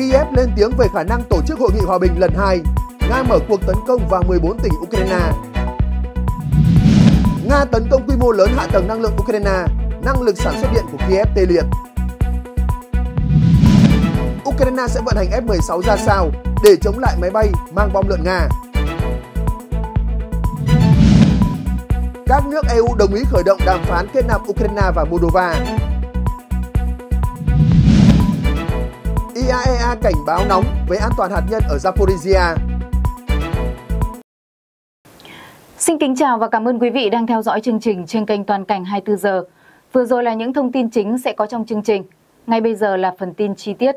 Kiev lên tiếng về khả năng tổ chức hội nghị hòa bình lần 2. Nga mở cuộc tấn công vào 14 tỉnh Ukraine. Nga tấn công quy mô lớn hạ tầng năng lượng Ukraine, năng lực sản xuất điện của Kiev tê liệt. Ukraine sẽ vận hành F-16 ra sao để chống lại máy bay mang bom lợn Nga. Các nước EU đồng ý khởi động đàm phán kết nạp Ukraine và Moldova IAEA e cảnh báo nóng về an toàn hạt nhân ở Zaporizhia. Xin kính chào và cảm ơn quý vị đang theo dõi chương trình trên kênh Toàn cảnh 24 giờ. Vừa rồi là những thông tin chính sẽ có trong chương trình. Ngay bây giờ là phần tin chi tiết.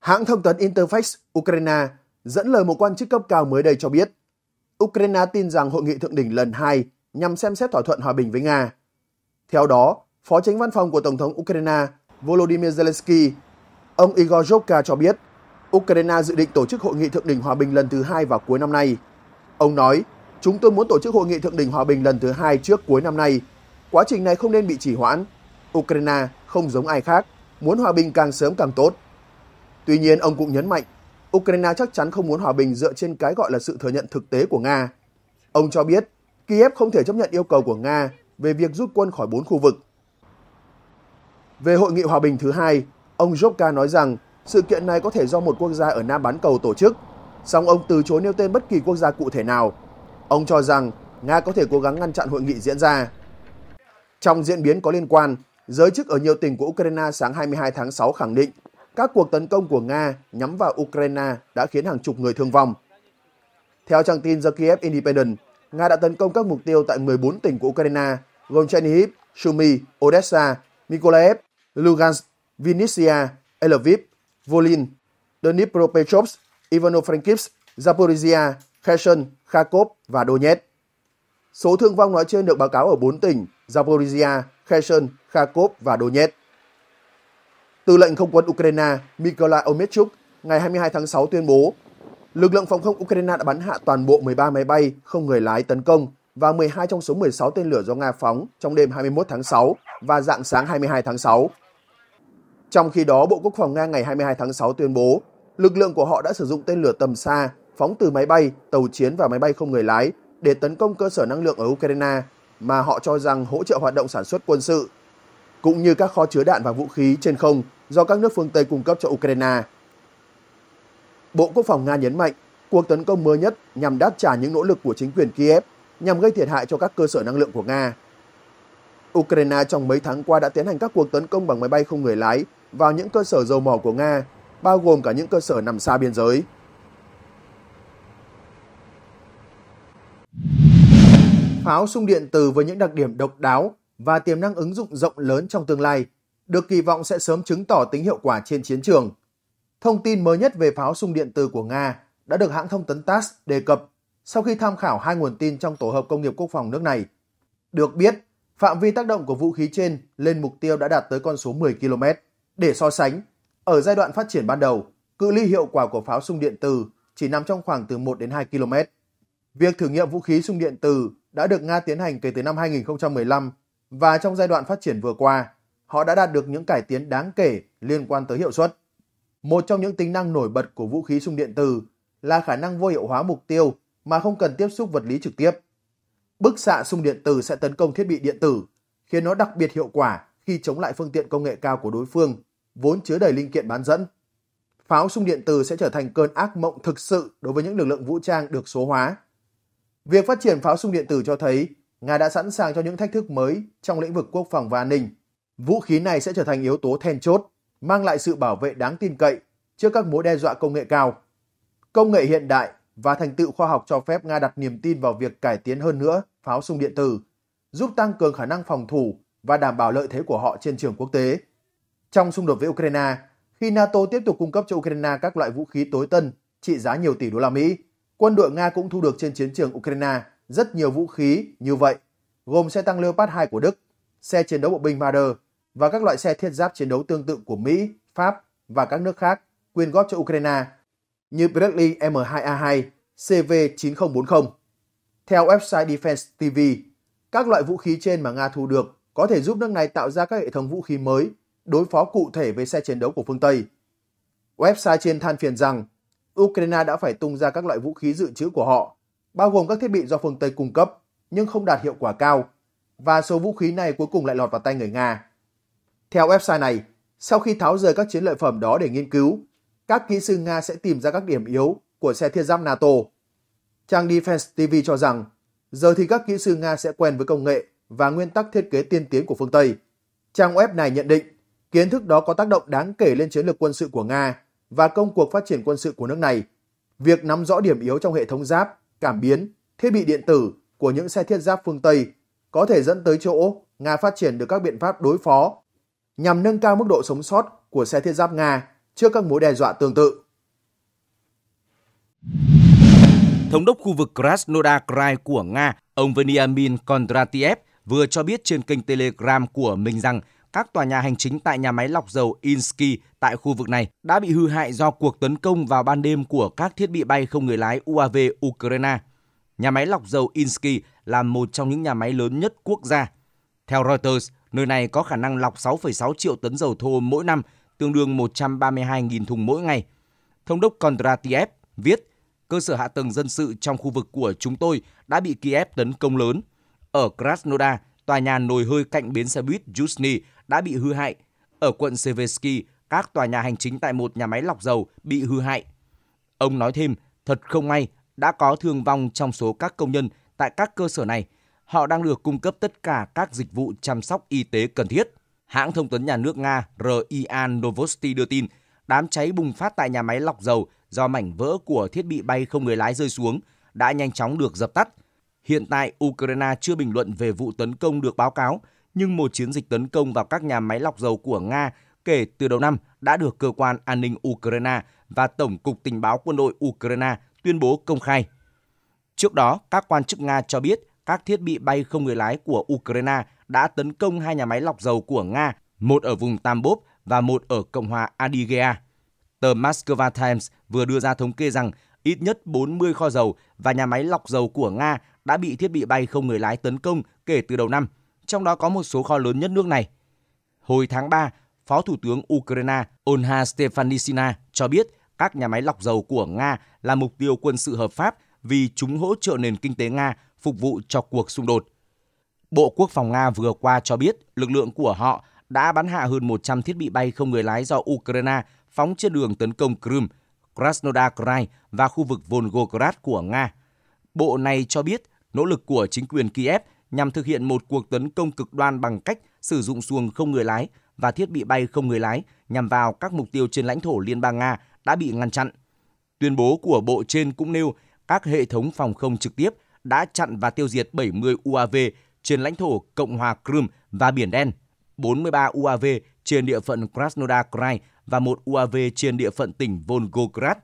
Hãng thông tấn Interfax Ukraine dẫn lời một quan chức cấp cao mới đây cho biết, Ukraine tin rằng hội nghị thượng đỉnh lần 2 nhằm xem xét thỏa thuận hòa bình với Nga. Theo đó, Phó tránh văn phòng của Tổng thống Ukraine Volodymyr Zelensky. Ông Igor Zhovka cho biết, Ukraine dự định tổ chức hội nghị thượng đỉnh hòa bình lần thứ hai vào cuối năm nay. Ông nói, chúng tôi muốn tổ chức hội nghị thượng đỉnh hòa bình lần thứ hai trước cuối năm nay. Quá trình này không nên bị trì hoãn. Ukraine không giống ai khác, muốn hòa bình càng sớm càng tốt. Tuy nhiên, ông cũng nhấn mạnh, Ukraine chắc chắn không muốn hòa bình dựa trên cái gọi là sự thừa nhận thực tế của Nga. Ông cho biết, Kiev không thể chấp nhận yêu cầu của Nga về việc rút quân khỏi bốn khu vực về hội nghị hòa bình thứ hai, ông Jokka nói rằng sự kiện này có thể do một quốc gia ở Nam bán cầu tổ chức, song ông từ chối nêu tên bất kỳ quốc gia cụ thể nào. Ông cho rằng Nga có thể cố gắng ngăn chặn hội nghị diễn ra. Trong diễn biến có liên quan, giới chức ở nhiều tỉnh của Ukraine sáng 22 tháng 6 khẳng định các cuộc tấn công của Nga nhắm vào Ukraine đã khiến hàng chục người thương vong. Theo trang tin The Kiev Independent, Nga đã tấn công các mục tiêu tại 14 tỉnh của Ukraine, gồm Chernihiv, Sumy, Odessa, Mykolaiv, Lugansk, Vinnytsia, Lviv, Volin, Dnipropetrovsk, Ivano-Frankivsk, Zaporizhia, Kherson, Kharkov và Donetsk. Số thương vong nói trên được báo cáo ở 4 tỉnh Zaporizhia, Kherson, Kharkov và Donetsk. Tư lệnh không quân Ukraine Mykola Omechuk ngày 22 tháng 6 tuyên bố lực lượng phòng không Ukraine đã bắn hạ toàn bộ 13 máy bay không người lái tấn công và 12 trong số 16 tên lửa do Nga phóng trong đêm 21 tháng 6 và dạng sáng 22 tháng 6. Trong khi đó, Bộ Quốc phòng Nga ngày 22 tháng 6 tuyên bố lực lượng của họ đã sử dụng tên lửa tầm xa, phóng từ máy bay, tàu chiến và máy bay không người lái để tấn công cơ sở năng lượng ở Ukraine mà họ cho rằng hỗ trợ hoạt động sản xuất quân sự, cũng như các kho chứa đạn và vũ khí trên không do các nước phương Tây cung cấp cho Ukraine. Bộ Quốc phòng Nga nhấn mạnh cuộc tấn công mới nhất nhằm đáp trả những nỗ lực của chính quyền Kiev nhằm gây thiệt hại cho các cơ sở năng lượng của Nga. Ukraine trong mấy tháng qua đã tiến hành các cuộc tấn công bằng máy bay không người lái vào những cơ sở dầu mỏ của Nga, bao gồm cả những cơ sở nằm xa biên giới. Pháo sung điện từ với những đặc điểm độc đáo và tiềm năng ứng dụng rộng lớn trong tương lai, được kỳ vọng sẽ sớm chứng tỏ tính hiệu quả trên chiến trường. Thông tin mới nhất về pháo sung điện từ của Nga đã được hãng thông tấn TASS đề cập sau khi tham khảo hai nguồn tin trong tổ hợp công nghiệp quốc phòng nước này. Được biết, phạm vi tác động của vũ khí trên lên mục tiêu đã đạt tới con số 10 km. Để so sánh, ở giai đoạn phát triển ban đầu, cự ly hiệu quả của pháo xung điện từ chỉ nằm trong khoảng từ 1 đến 2 km. Việc thử nghiệm vũ khí xung điện từ đã được Nga tiến hành kể từ năm 2015 và trong giai đoạn phát triển vừa qua, họ đã đạt được những cải tiến đáng kể liên quan tới hiệu suất. Một trong những tính năng nổi bật của vũ khí xung điện từ là khả năng vô hiệu hóa mục tiêu mà không cần tiếp xúc vật lý trực tiếp. Bức xạ xung điện từ sẽ tấn công thiết bị điện tử, khiến nó đặc biệt hiệu quả khi chống lại phương tiện công nghệ cao của đối phương vốn chứa đầy linh kiện bán dẫn. Pháo xung điện tử sẽ trở thành cơn ác mộng thực sự đối với những lực lượng vũ trang được số hóa. Việc phát triển pháo xung điện tử cho thấy Nga đã sẵn sàng cho những thách thức mới trong lĩnh vực quốc phòng và an ninh. Vũ khí này sẽ trở thành yếu tố then chốt, mang lại sự bảo vệ đáng tin cậy trước các mối đe dọa công nghệ cao. Công nghệ hiện đại và thành tựu khoa học cho phép Nga đặt niềm tin vào việc cải tiến hơn nữa pháo xung điện tử, giúp tăng cường khả năng phòng thủ và đảm bảo lợi thế của họ trên trường quốc tế. Trong xung đột với Ukraine, khi NATO tiếp tục cung cấp cho Ukraine các loại vũ khí tối tân trị giá nhiều tỷ đô la Mỹ, quân đội Nga cũng thu được trên chiến trường Ukraine rất nhiều vũ khí như vậy, gồm xe tăng Leopard 2 của Đức, xe chiến đấu bộ binh Marder và các loại xe thiết giáp chiến đấu tương tự của Mỹ, Pháp và các nước khác quyên góp cho Ukraine như Bradley M2A2, CV9040. Theo website Defense TV, các loại vũ khí trên mà Nga thu được có thể giúp nước này tạo ra các hệ thống vũ khí mới đối phó cụ thể với xe chiến đấu của phương Tây. Website trên than phiền rằng Ukraine đã phải tung ra các loại vũ khí dự trữ của họ, bao gồm các thiết bị do phương Tây cung cấp, nhưng không đạt hiệu quả cao, và số vũ khí này cuối cùng lại lọt vào tay người Nga. Theo website này, sau khi tháo rời các chiến lợi phẩm đó để nghiên cứu, các kỹ sư Nga sẽ tìm ra các điểm yếu của xe thiết giáp NATO. Trang Defense TV cho rằng, giờ thì các kỹ sư Nga sẽ quen với công nghệ và nguyên tắc thiết kế tiên tiến của phương Tây. Trang web này nhận định Kiến thức đó có tác động đáng kể lên chiến lược quân sự của Nga và công cuộc phát triển quân sự của nước này. Việc nắm rõ điểm yếu trong hệ thống giáp, cảm biến, thiết bị điện tử của những xe thiết giáp phương Tây có thể dẫn tới chỗ Nga phát triển được các biện pháp đối phó nhằm nâng cao mức độ sống sót của xe thiết giáp Nga trước các mối đe dọa tương tự. Thống đốc khu vực Krasnodar Krai của Nga, ông Veniamin Kondratiev vừa cho biết trên kênh Telegram của mình rằng các tòa nhà hành chính tại nhà máy lọc dầu Insky tại khu vực này đã bị hư hại do cuộc tấn công vào ban đêm của các thiết bị bay không người lái UAV Ukraine. Nhà máy lọc dầu Insky là một trong những nhà máy lớn nhất quốc gia. Theo Reuters, nơi này có khả năng lọc 6,6 triệu tấn dầu thô mỗi năm, tương đương 132.000 thùng mỗi ngày. Thống đốc Kondratiev viết, cơ sở hạ tầng dân sự trong khu vực của chúng tôi đã bị Kiev tấn công lớn. Ở Krasnodar, tòa nhà nồi hơi cạnh bến xe buýt Yuzhny đã bị hư hại. Ở quận Seversky, các tòa nhà hành chính tại một nhà máy lọc dầu bị hư hại. Ông nói thêm, thật không may, đã có thương vong trong số các công nhân tại các cơ sở này. Họ đang được cung cấp tất cả các dịch vụ chăm sóc y tế cần thiết. Hãng thông tấn nhà nước Nga RIA Novosti đưa tin, đám cháy bùng phát tại nhà máy lọc dầu do mảnh vỡ của thiết bị bay không người lái rơi xuống đã nhanh chóng được dập tắt. Hiện tại, Ukraine chưa bình luận về vụ tấn công được báo cáo, nhưng một chiến dịch tấn công vào các nhà máy lọc dầu của Nga kể từ đầu năm đã được cơ quan an ninh Ukraine và Tổng cục Tình báo quân đội Ukraine tuyên bố công khai. Trước đó, các quan chức Nga cho biết các thiết bị bay không người lái của Ukraine đã tấn công hai nhà máy lọc dầu của Nga, một ở vùng Tambov và một ở Cộng hòa Adygea. Tờ Moscow Times vừa đưa ra thống kê rằng ít nhất 40 kho dầu và nhà máy lọc dầu của Nga đã bị thiết bị bay không người lái tấn công kể từ đầu năm – trong đó có một số kho lớn nhất nước này. Hồi tháng 3, Phó Thủ tướng Ukraine Olha Stefanishina cho biết các nhà máy lọc dầu của Nga là mục tiêu quân sự hợp pháp vì chúng hỗ trợ nền kinh tế Nga phục vụ cho cuộc xung đột. Bộ Quốc phòng Nga vừa qua cho biết lực lượng của họ đã bắn hạ hơn 100 thiết bị bay không người lái do Ukraine phóng trên đường tấn công Crimea, Krasnodar Krai và khu vực Volgograd của Nga. Bộ này cho biết nỗ lực của chính quyền Kiev nhằm thực hiện một cuộc tấn công cực đoan bằng cách sử dụng xuồng không người lái và thiết bị bay không người lái nhằm vào các mục tiêu trên lãnh thổ Liên bang Nga đã bị ngăn chặn. Tuyên bố của Bộ trên cũng nêu các hệ thống phòng không trực tiếp đã chặn và tiêu diệt 70 UAV trên lãnh thổ Cộng hòa Crimea và Biển Đen, 43 UAV trên địa phận Krasnodar Krai và một UAV trên địa phận tỉnh Volgograd.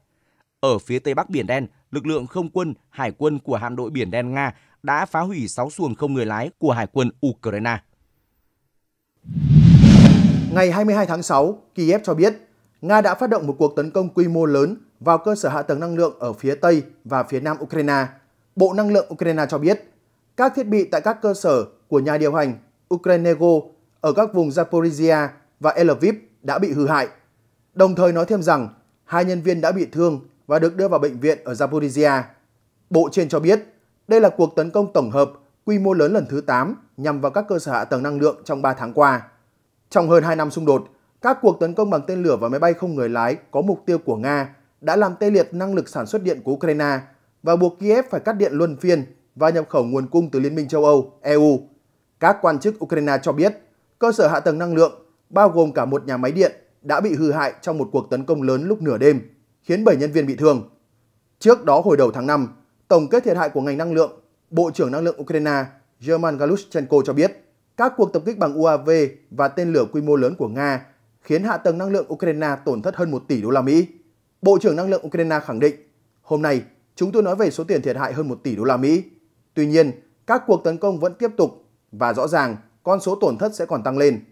Ở phía tây bắc Biển Đen, lực lượng không quân, hải quân của hạm đội Biển Đen Nga đã phá hủy 6 xuồng không người lái của Hải quân Ukraine. Ngày 22 tháng 6, Kiev cho biết Nga đã phát động một cuộc tấn công quy mô lớn vào cơ sở hạ tầng năng lượng ở phía Tây và phía Nam Ukraine. Bộ Năng lượng Ukraine cho biết, các thiết bị tại các cơ sở của nhà điều hành Ukrainego ở các vùng Zaporizhia và Lviv đã bị hư hại. Đồng thời nói thêm rằng, hai nhân viên đã bị thương và được đưa vào bệnh viện ở Zaporizhia. Bộ trên cho biết, đây là cuộc tấn công tổng hợp quy mô lớn lần thứ 8 nhằm vào các cơ sở hạ tầng năng lượng trong 3 tháng qua. Trong hơn 2 năm xung đột, các cuộc tấn công bằng tên lửa và máy bay không người lái có mục tiêu của Nga đã làm tê liệt năng lực sản xuất điện của Ukraine và buộc Kiev phải cắt điện luân phiên và nhập khẩu nguồn cung từ Liên minh châu Âu, EU. Các quan chức Ukraine cho biết, cơ sở hạ tầng năng lượng, bao gồm cả một nhà máy điện, đã bị hư hại trong một cuộc tấn công lớn lúc nửa đêm, khiến 7 nhân viên bị thương. Trước đó hồi đầu tháng 5, Tổng kết thiệt hại của ngành năng lượng, Bộ trưởng Năng lượng Ukraine German Galushchenko cho biết các cuộc tập kích bằng UAV và tên lửa quy mô lớn của Nga khiến hạ tầng năng lượng Ukraine tổn thất hơn 1 tỷ đô la Mỹ. Bộ trưởng Năng lượng Ukraine khẳng định, hôm nay chúng tôi nói về số tiền thiệt hại hơn 1 tỷ đô la Mỹ. Tuy nhiên, các cuộc tấn công vẫn tiếp tục và rõ ràng con số tổn thất sẽ còn tăng lên.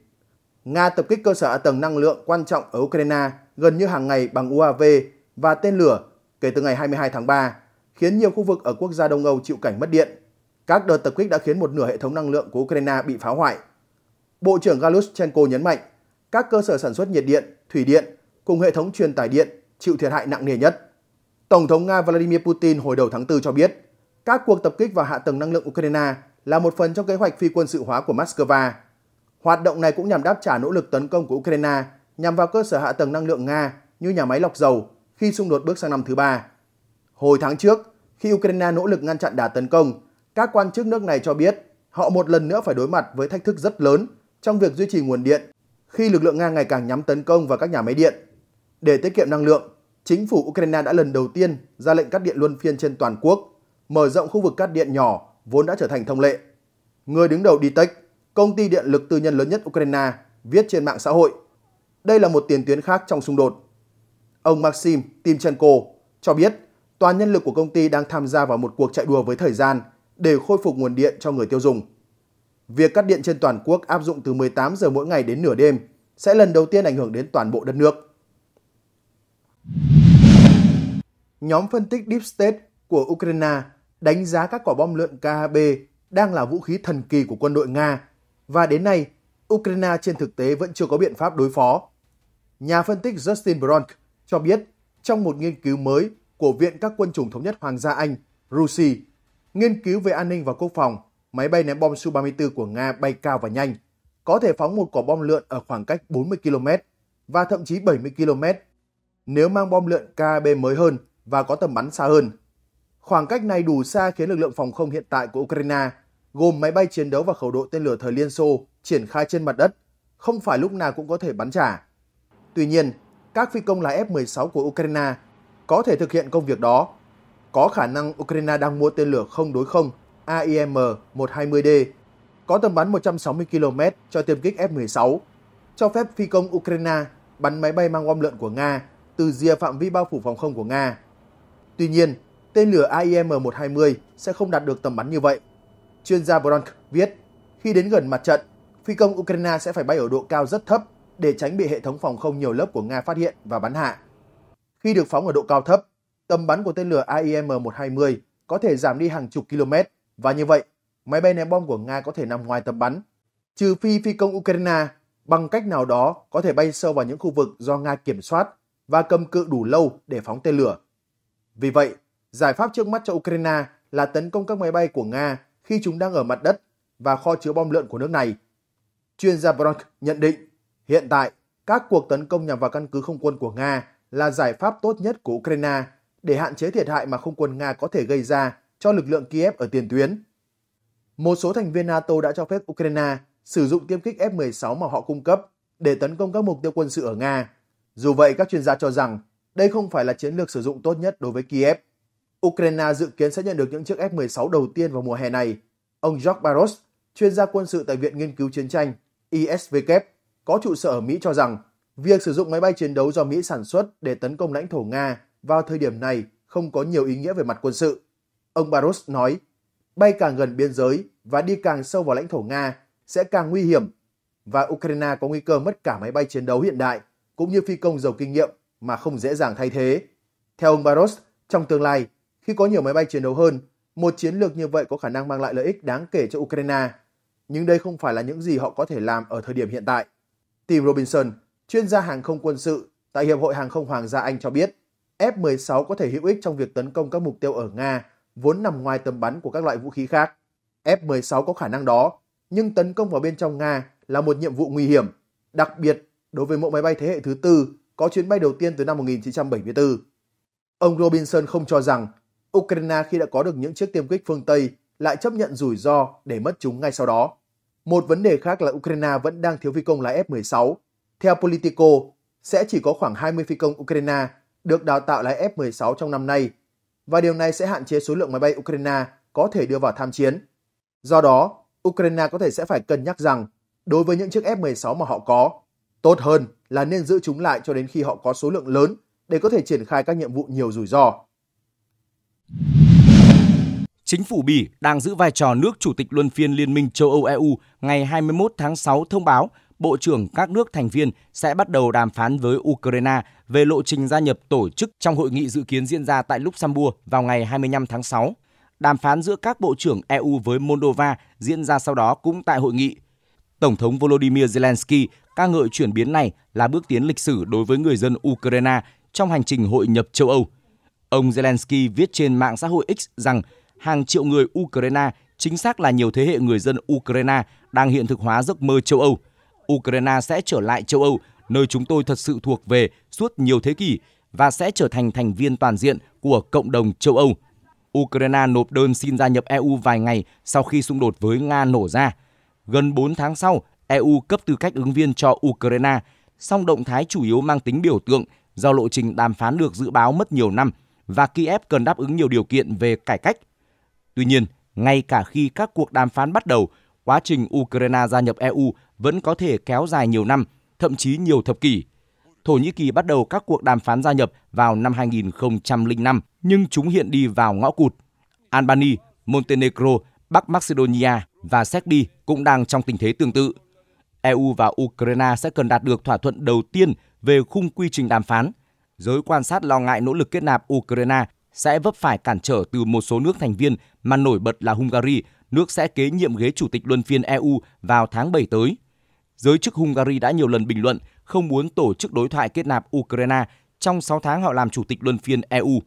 Nga tập kích cơ sở hạ tầng năng lượng quan trọng ở Ukraine gần như hàng ngày bằng UAV và tên lửa kể từ ngày 22 tháng 3 khiến nhiều khu vực ở quốc gia Đông Âu chịu cảnh mất điện. Các đợt tập kích đã khiến một nửa hệ thống năng lượng của Ukraine bị phá hoại. Bộ trưởng Galushchenko nhấn mạnh, các cơ sở sản xuất nhiệt điện, thủy điện cùng hệ thống truyền tải điện chịu thiệt hại nặng nề nhất. Tổng thống Nga Vladimir Putin hồi đầu tháng 4 cho biết, các cuộc tập kích vào hạ tầng năng lượng Ukraine là một phần trong kế hoạch phi quân sự hóa của Moscow. Hoạt động này cũng nhằm đáp trả nỗ lực tấn công của Ukraine nhằm vào cơ sở hạ tầng năng lượng Nga như nhà máy lọc dầu khi xung đột bước sang năm thứ ba. Hồi tháng trước, khi Ukraine nỗ lực ngăn chặn đà tấn công, các quan chức nước này cho biết họ một lần nữa phải đối mặt với thách thức rất lớn trong việc duy trì nguồn điện khi lực lượng Nga ngày càng nhắm tấn công vào các nhà máy điện. Để tiết kiệm năng lượng, chính phủ Ukraine đã lần đầu tiên ra lệnh cắt điện luân phiên trên toàn quốc, mở rộng khu vực cắt điện nhỏ vốn đã trở thành thông lệ. Người đứng đầu DTEC, công ty điện lực tư nhân lớn nhất Ukraine, viết trên mạng xã hội. Đây là một tiền tuyến khác trong xung đột. Ông Maxim Timchenko cho biết toàn nhân lực của công ty đang tham gia vào một cuộc chạy đua với thời gian để khôi phục nguồn điện cho người tiêu dùng. Việc cắt điện trên toàn quốc áp dụng từ 18 giờ mỗi ngày đến nửa đêm sẽ lần đầu tiên ảnh hưởng đến toàn bộ đất nước. Nhóm phân tích Deep State của Ukraine đánh giá các quả bom lượn KHB đang là vũ khí thần kỳ của quân đội Nga và đến nay, Ukraine trên thực tế vẫn chưa có biện pháp đối phó. Nhà phân tích Justin Bronk cho biết trong một nghiên cứu mới của Viện các quân chủng thống nhất Hoàng gia Anh, RUSI, nghiên cứu về an ninh và quốc phòng, máy bay ném bom Su-34 của Nga bay cao và nhanh, có thể phóng một quả bom lượn ở khoảng cách 40 km và thậm chí 70 km nếu mang bom lượn KB mới hơn và có tầm bắn xa hơn. Khoảng cách này đủ xa khiến lực lượng phòng không hiện tại của Ukraine, gồm máy bay chiến đấu và khẩu đội tên lửa thời Liên Xô triển khai trên mặt đất, không phải lúc nào cũng có thể bắn trả. Tuy nhiên, các phi công lái F-16 của Ukraine có thể thực hiện công việc đó. Có khả năng Ukraine đang mua tên lửa không đối không AIM-120D có tầm bắn 160 km cho tiêm kích F-16, cho phép phi công Ukraine bắn máy bay mang bom lợn của Nga từ rìa phạm vi bao phủ phòng không của Nga. Tuy nhiên, tên lửa AIM-120 sẽ không đạt được tầm bắn như vậy. Chuyên gia Bronk viết, khi đến gần mặt trận, phi công Ukraine sẽ phải bay ở độ cao rất thấp để tránh bị hệ thống phòng không nhiều lớp của Nga phát hiện và bắn hạ. Khi được phóng ở độ cao thấp, tầm bắn của tên lửa AIM-120 có thể giảm đi hàng chục km và như vậy, máy bay ném bom của Nga có thể nằm ngoài tầm bắn. Trừ phi phi công Ukraine bằng cách nào đó có thể bay sâu vào những khu vực do Nga kiểm soát và cầm cự đủ lâu để phóng tên lửa. Vì vậy, giải pháp trước mắt cho Ukraine là tấn công các máy bay của Nga khi chúng đang ở mặt đất và kho chứa bom lượn của nước này. Chuyên gia Bronk nhận định, hiện tại các cuộc tấn công nhằm vào căn cứ không quân của Nga là giải pháp tốt nhất của Ukraine để hạn chế thiệt hại mà không quân Nga có thể gây ra cho lực lượng Kiev ở tiền tuyến. Một số thành viên NATO đã cho phép Ukraine sử dụng tiêm kích F-16 mà họ cung cấp để tấn công các mục tiêu quân sự ở Nga. Dù vậy, các chuyên gia cho rằng đây không phải là chiến lược sử dụng tốt nhất đối với Kiev. Ukraine dự kiến sẽ nhận được những chiếc F-16 đầu tiên vào mùa hè này. Ông George Barros, chuyên gia quân sự tại Viện Nghiên cứu Chiến tranh ISVK, có trụ sở ở Mỹ cho rằng Việc sử dụng máy bay chiến đấu do Mỹ sản xuất để tấn công lãnh thổ Nga vào thời điểm này không có nhiều ý nghĩa về mặt quân sự. Ông Baros nói, bay càng gần biên giới và đi càng sâu vào lãnh thổ Nga sẽ càng nguy hiểm và Ukraine có nguy cơ mất cả máy bay chiến đấu hiện đại cũng như phi công giàu kinh nghiệm mà không dễ dàng thay thế. Theo ông Baros, trong tương lai, khi có nhiều máy bay chiến đấu hơn, một chiến lược như vậy có khả năng mang lại lợi ích đáng kể cho Ukraine. Nhưng đây không phải là những gì họ có thể làm ở thời điểm hiện tại. Tim Robinson, chuyên gia hàng không quân sự tại Hiệp hội Hàng không Hoàng gia Anh cho biết, F-16 có thể hữu ích trong việc tấn công các mục tiêu ở Nga, vốn nằm ngoài tầm bắn của các loại vũ khí khác. F-16 có khả năng đó, nhưng tấn công vào bên trong Nga là một nhiệm vụ nguy hiểm, đặc biệt đối với mẫu máy bay thế hệ thứ tư có chuyến bay đầu tiên từ năm 1974. Ông Robinson không cho rằng Ukraine khi đã có được những chiếc tiêm kích phương Tây lại chấp nhận rủi ro để mất chúng ngay sau đó. Một vấn đề khác là Ukraine vẫn đang thiếu phi công lái F-16 theo Politico, sẽ chỉ có khoảng 20 phi công Ukraine được đào tạo lái F-16 trong năm nay, và điều này sẽ hạn chế số lượng máy bay Ukraine có thể đưa vào tham chiến. Do đó, Ukraine có thể sẽ phải cân nhắc rằng đối với những chiếc F-16 mà họ có, tốt hơn là nên giữ chúng lại cho đến khi họ có số lượng lớn để có thể triển khai các nhiệm vụ nhiều rủi ro. Chính phủ Bỉ đang giữ vai trò nước chủ tịch luân phiên Liên minh châu Âu EU ngày 21 tháng 6 thông báo Bộ trưởng các nước thành viên sẽ bắt đầu đàm phán với Ukraine về lộ trình gia nhập tổ chức trong hội nghị dự kiến diễn ra tại Luxembourg vào ngày 25 tháng 6. Đàm phán giữa các bộ trưởng EU với Moldova diễn ra sau đó cũng tại hội nghị. Tổng thống Volodymyr Zelensky ca ngợi chuyển biến này là bước tiến lịch sử đối với người dân Ukraine trong hành trình hội nhập châu Âu. Ông Zelensky viết trên mạng xã hội X rằng hàng triệu người Ukraine chính xác là nhiều thế hệ người dân Ukraine đang hiện thực hóa giấc mơ châu Âu. Ukraine sẽ trở lại châu Âu, nơi chúng tôi thật sự thuộc về suốt nhiều thế kỷ và sẽ trở thành thành viên toàn diện của cộng đồng châu Âu. Ukraine nộp đơn xin gia nhập EU vài ngày sau khi xung đột với Nga nổ ra. Gần 4 tháng sau, EU cấp tư cách ứng viên cho Ukraine, song động thái chủ yếu mang tính biểu tượng do lộ trình đàm phán được dự báo mất nhiều năm và Kiev cần đáp ứng nhiều điều kiện về cải cách. Tuy nhiên, ngay cả khi các cuộc đàm phán bắt đầu, quá trình Ukraine gia nhập EU vẫn có thể kéo dài nhiều năm, thậm chí nhiều thập kỷ. Thổ Nhĩ Kỳ bắt đầu các cuộc đàm phán gia nhập vào năm 2005, nhưng chúng hiện đi vào ngõ cụt. Albania, Montenegro, Bắc Macedonia và Serbia cũng đang trong tình thế tương tự. EU và Ukraine sẽ cần đạt được thỏa thuận đầu tiên về khung quy trình đàm phán. Giới quan sát lo ngại nỗ lực kết nạp Ukraine sẽ vấp phải cản trở từ một số nước thành viên mà nổi bật là Hungary nước sẽ kế nhiệm ghế chủ tịch luân phiên EU vào tháng 7 tới. Giới chức Hungary đã nhiều lần bình luận không muốn tổ chức đối thoại kết nạp Ukraine trong 6 tháng họ làm chủ tịch luân phiên EU.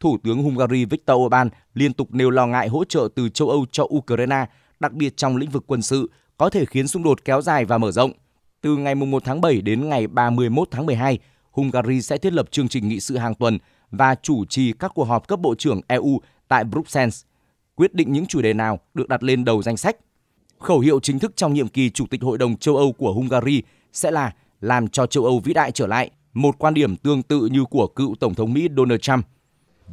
Thủ tướng Hungary Viktor Orbán liên tục nêu lo ngại hỗ trợ từ châu Âu cho Ukraine, đặc biệt trong lĩnh vực quân sự, có thể khiến xung đột kéo dài và mở rộng. Từ ngày 1 tháng 7 đến ngày 31 tháng 12, Hungary sẽ thiết lập chương trình nghị sự hàng tuần và chủ trì các cuộc họp cấp bộ trưởng EU tại Bruxelles – quyết định những chủ đề nào được đặt lên đầu danh sách. Khẩu hiệu chính thức trong nhiệm kỳ Chủ tịch Hội đồng châu Âu của Hungary sẽ là làm cho châu Âu vĩ đại trở lại, một quan điểm tương tự như của cựu Tổng thống Mỹ Donald Trump.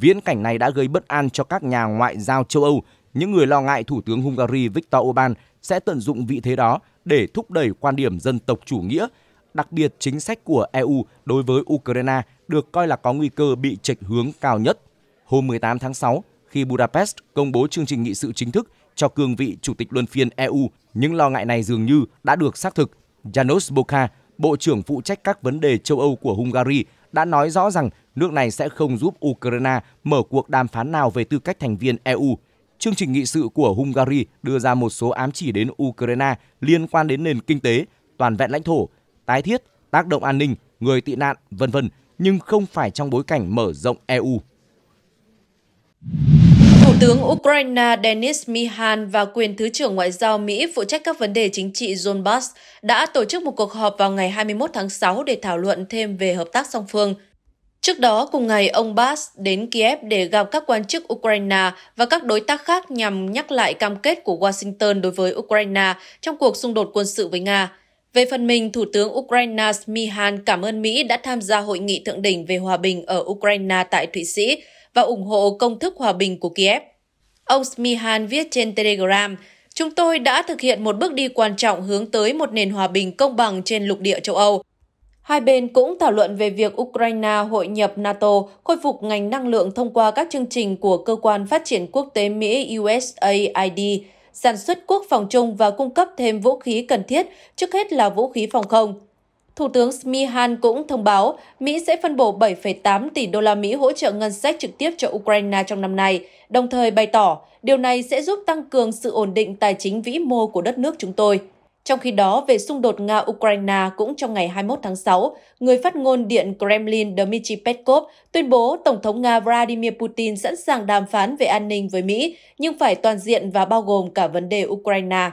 Viễn cảnh này đã gây bất an cho các nhà ngoại giao châu Âu, những người lo ngại Thủ tướng Hungary Viktor Orbán sẽ tận dụng vị thế đó để thúc đẩy quan điểm dân tộc chủ nghĩa, đặc biệt chính sách của EU đối với Ukraine được coi là có nguy cơ bị trệch hướng cao nhất. Hôm 18 tháng 6, khi Budapest công bố chương trình nghị sự chính thức cho cương vị chủ tịch luân phiên EU, những lo ngại này dường như đã được xác thực. Janos Boka, Bộ trưởng phụ trách các vấn đề châu Âu của Hungary, đã nói rõ rằng nước này sẽ không giúp Ukraine mở cuộc đàm phán nào về tư cách thành viên EU. Chương trình nghị sự của Hungary đưa ra một số ám chỉ đến Ukraine liên quan đến nền kinh tế, toàn vẹn lãnh thổ, tái thiết, tác động an ninh, người tị nạn, vân vân, nhưng không phải trong bối cảnh mở rộng EU. Tướng Ukraine Denis Mihan và quyền Thứ trưởng Ngoại giao Mỹ phụ trách các vấn đề chính trị John Bass đã tổ chức một cuộc họp vào ngày 21 tháng 6 để thảo luận thêm về hợp tác song phương. Trước đó, cùng ngày, ông Bass đến Kiev để gặp các quan chức Ukraine và các đối tác khác nhằm nhắc lại cam kết của Washington đối với Ukraine trong cuộc xung đột quân sự với Nga. Về phần mình, Thủ tướng Ukraine Smihan cảm ơn Mỹ đã tham gia hội nghị thượng đỉnh về hòa bình ở Ukraine tại Thụy Sĩ và ủng hộ công thức hòa bình của Kiev. Ông Smihan viết trên Telegram, chúng tôi đã thực hiện một bước đi quan trọng hướng tới một nền hòa bình công bằng trên lục địa châu Âu. Hai bên cũng thảo luận về việc Ukraine hội nhập NATO, khôi phục ngành năng lượng thông qua các chương trình của Cơ quan Phát triển Quốc tế Mỹ USAID, sản xuất quốc phòng chung và cung cấp thêm vũ khí cần thiết, trước hết là vũ khí phòng không. Thủ tướng Smihan cũng thông báo Mỹ sẽ phân bổ 7,8 tỷ đô la Mỹ hỗ trợ ngân sách trực tiếp cho Ukraine trong năm nay, đồng thời bày tỏ điều này sẽ giúp tăng cường sự ổn định tài chính vĩ mô của đất nước chúng tôi. Trong khi đó, về xung đột Nga-Ukraine cũng trong ngày 21 tháng 6, người phát ngôn Điện Kremlin Dmitry Peskov tuyên bố Tổng thống Nga Vladimir Putin sẵn sàng đàm phán về an ninh với Mỹ, nhưng phải toàn diện và bao gồm cả vấn đề Ukraine.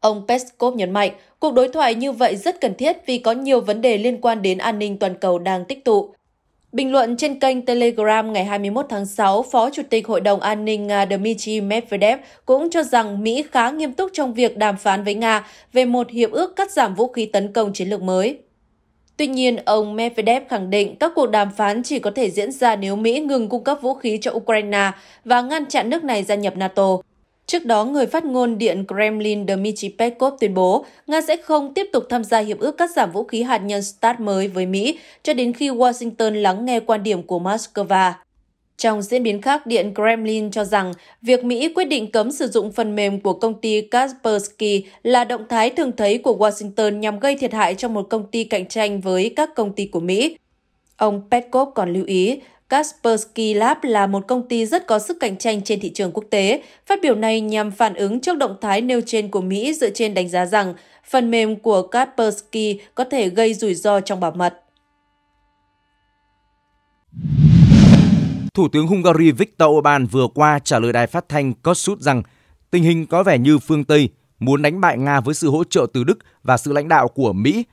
Ông Peskov nhấn mạnh, cuộc đối thoại như vậy rất cần thiết vì có nhiều vấn đề liên quan đến an ninh toàn cầu đang tích tụ. Bình luận trên kênh Telegram ngày 21 tháng 6, Phó Chủ tịch Hội đồng An ninh Nga Dmitry Medvedev cũng cho rằng Mỹ khá nghiêm túc trong việc đàm phán với Nga về một hiệp ước cắt giảm vũ khí tấn công chiến lược mới. Tuy nhiên, ông Medvedev khẳng định các cuộc đàm phán chỉ có thể diễn ra nếu Mỹ ngừng cung cấp vũ khí cho Ukraine và ngăn chặn nước này gia nhập NATO. Trước đó, người phát ngôn Điện Kremlin Dmitry Peskov tuyên bố Nga sẽ không tiếp tục tham gia hiệp ước cắt giảm vũ khí hạt nhân START mới với Mỹ cho đến khi Washington lắng nghe quan điểm của Moscow. Trong diễn biến khác, Điện Kremlin cho rằng việc Mỹ quyết định cấm sử dụng phần mềm của công ty Kaspersky là động thái thường thấy của Washington nhằm gây thiệt hại cho một công ty cạnh tranh với các công ty của Mỹ. Ông Peskov còn lưu ý, Kaspersky Lab là một công ty rất có sức cạnh tranh trên thị trường quốc tế. Phát biểu này nhằm phản ứng trước động thái nêu trên của Mỹ dựa trên đánh giá rằng phần mềm của Kaspersky có thể gây rủi ro trong bảo mật. Thủ tướng Hungary Viktor Orbán vừa qua trả lời đài phát thanh Kossuth rằng tình hình có vẻ như phương Tây muốn đánh bại Nga với sự hỗ trợ từ Đức và sự lãnh đạo của Mỹ.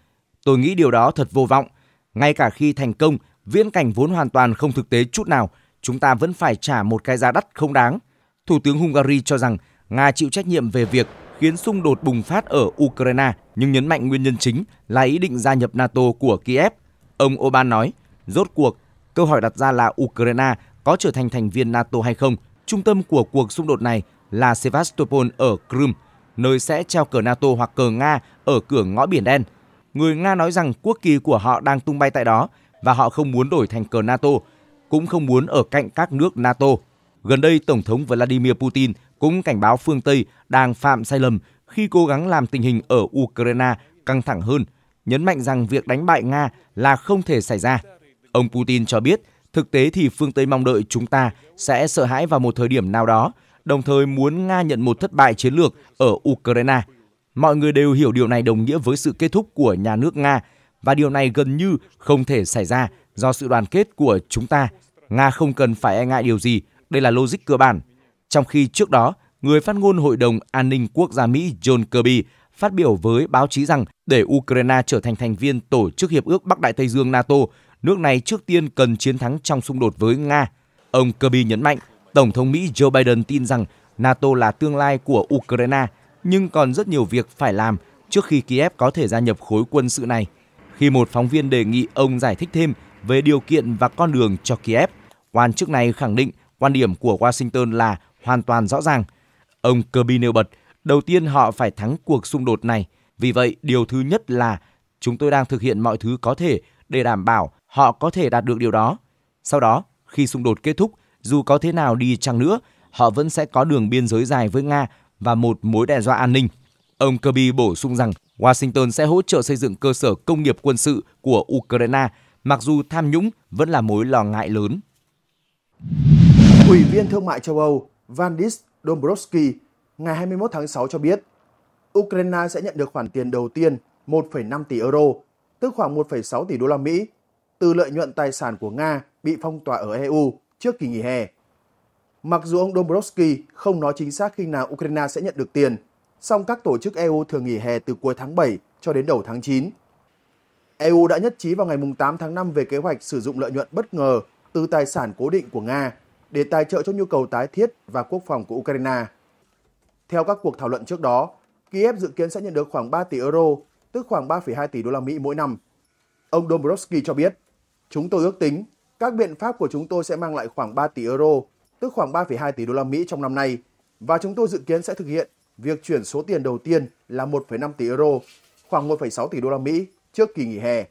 Tôi nghĩ điều đó thật vô vọng. Ngay cả khi thành công, viễn cảnh vốn hoàn toàn không thực tế chút nào, chúng ta vẫn phải trả một cái giá đắt không đáng. Thủ tướng Hungary cho rằng Nga chịu trách nhiệm về việc khiến xung đột bùng phát ở Ukraine, nhưng nhấn mạnh nguyên nhân chính là ý định gia nhập NATO của Kiev. Ông Oban nói, rốt cuộc, câu hỏi đặt ra là Ukraine có trở thành thành viên NATO hay không. Trung tâm của cuộc xung đột này là Sevastopol ở Crimea, nơi sẽ treo cờ NATO hoặc cờ Nga ở cửa ngõ Biển Đen. Người Nga nói rằng quốc kỳ của họ đang tung bay tại đó, và họ không muốn đổi thành cờ NATO, cũng không muốn ở cạnh các nước NATO. Gần đây, Tổng thống Vladimir Putin cũng cảnh báo phương Tây đang phạm sai lầm khi cố gắng làm tình hình ở Ukraine căng thẳng hơn, nhấn mạnh rằng việc đánh bại Nga là không thể xảy ra. Ông Putin cho biết, thực tế thì phương Tây mong đợi chúng ta sẽ sợ hãi vào một thời điểm nào đó, đồng thời muốn Nga nhận một thất bại chiến lược ở Ukraine. Mọi người đều hiểu điều này đồng nghĩa với sự kết thúc của nhà nước Nga và điều này gần như không thể xảy ra do sự đoàn kết của chúng ta. Nga không cần phải e ngại điều gì, đây là logic cơ bản. Trong khi trước đó, người phát ngôn Hội đồng An ninh Quốc gia Mỹ John Kirby phát biểu với báo chí rằng để Ukraine trở thành thành viên Tổ chức Hiệp ước Bắc Đại Tây Dương NATO, nước này trước tiên cần chiến thắng trong xung đột với Nga. Ông Kirby nhấn mạnh, Tổng thống Mỹ Joe Biden tin rằng NATO là tương lai của Ukraine, nhưng còn rất nhiều việc phải làm trước khi Kiev có thể gia nhập khối quân sự này. Khi một phóng viên đề nghị ông giải thích thêm về điều kiện và con đường cho Kiev, quan chức này khẳng định quan điểm của Washington là hoàn toàn rõ ràng. Ông Kirby nêu bật, đầu tiên họ phải thắng cuộc xung đột này. Vì vậy, điều thứ nhất là chúng tôi đang thực hiện mọi thứ có thể để đảm bảo họ có thể đạt được điều đó. Sau đó, khi xung đột kết thúc, dù có thế nào đi chăng nữa, họ vẫn sẽ có đường biên giới dài với Nga và một mối đe dọa an ninh. Ông Kirby bổ sung rằng Washington sẽ hỗ trợ xây dựng cơ sở công nghiệp quân sự của Ukraine, mặc dù tham nhũng vẫn là mối lo ngại lớn. Ủy viên Thương mại châu Âu Vandis Dombrovsky ngày 21 tháng 6 cho biết, Ukraine sẽ nhận được khoản tiền đầu tiên 1,5 tỷ euro, tức khoảng 1,6 tỷ đô la Mỹ, từ lợi nhuận tài sản của Nga bị phong tỏa ở EU trước kỳ nghỉ hè. Mặc dù ông Dombrovsky không nói chính xác khi nào Ukraine sẽ nhận được tiền, song các tổ chức EU thường nghỉ hè từ cuối tháng 7 cho đến đầu tháng 9. EU đã nhất trí vào ngày 8 tháng 5 về kế hoạch sử dụng lợi nhuận bất ngờ từ tài sản cố định của Nga để tài trợ cho nhu cầu tái thiết và quốc phòng của Ukraine. Theo các cuộc thảo luận trước đó, Kiev dự kiến sẽ nhận được khoảng 3 tỷ euro, tức khoảng 3,2 tỷ đô la Mỹ mỗi năm. Ông Dombrovsky cho biết, chúng tôi ước tính các biện pháp của chúng tôi sẽ mang lại khoảng 3 tỷ euro, tức khoảng 3,2 tỷ đô la Mỹ trong năm nay, và chúng tôi dự kiến sẽ thực hiện việc chuyển số tiền đầu tiên là 1,5 tỷ euro, khoảng 1,6 tỷ đô la Mỹ trước kỳ nghỉ hè.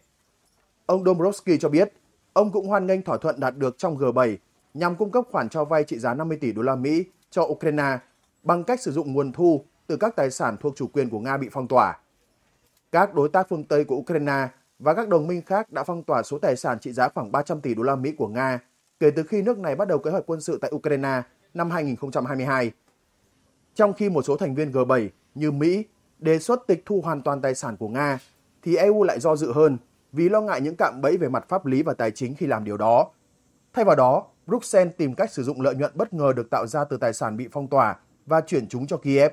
Ông Dombrowski cho biết, ông cũng hoan nghênh thỏa thuận đạt được trong G7 nhằm cung cấp khoản cho vay trị giá 50 tỷ đô la Mỹ cho Ukraine bằng cách sử dụng nguồn thu từ các tài sản thuộc chủ quyền của Nga bị phong tỏa. Các đối tác phương Tây của Ukraine và các đồng minh khác đã phong tỏa số tài sản trị giá khoảng 300 tỷ đô la Mỹ của Nga kể từ khi nước này bắt đầu kế hoạch quân sự tại Ukraine năm 2022. Trong khi một số thành viên G7 như Mỹ đề xuất tịch thu hoàn toàn tài sản của Nga, thì EU lại do dự hơn vì lo ngại những cạm bẫy về mặt pháp lý và tài chính khi làm điều đó. Thay vào đó, Bruxelles tìm cách sử dụng lợi nhuận bất ngờ được tạo ra từ tài sản bị phong tỏa và chuyển chúng cho Kiev.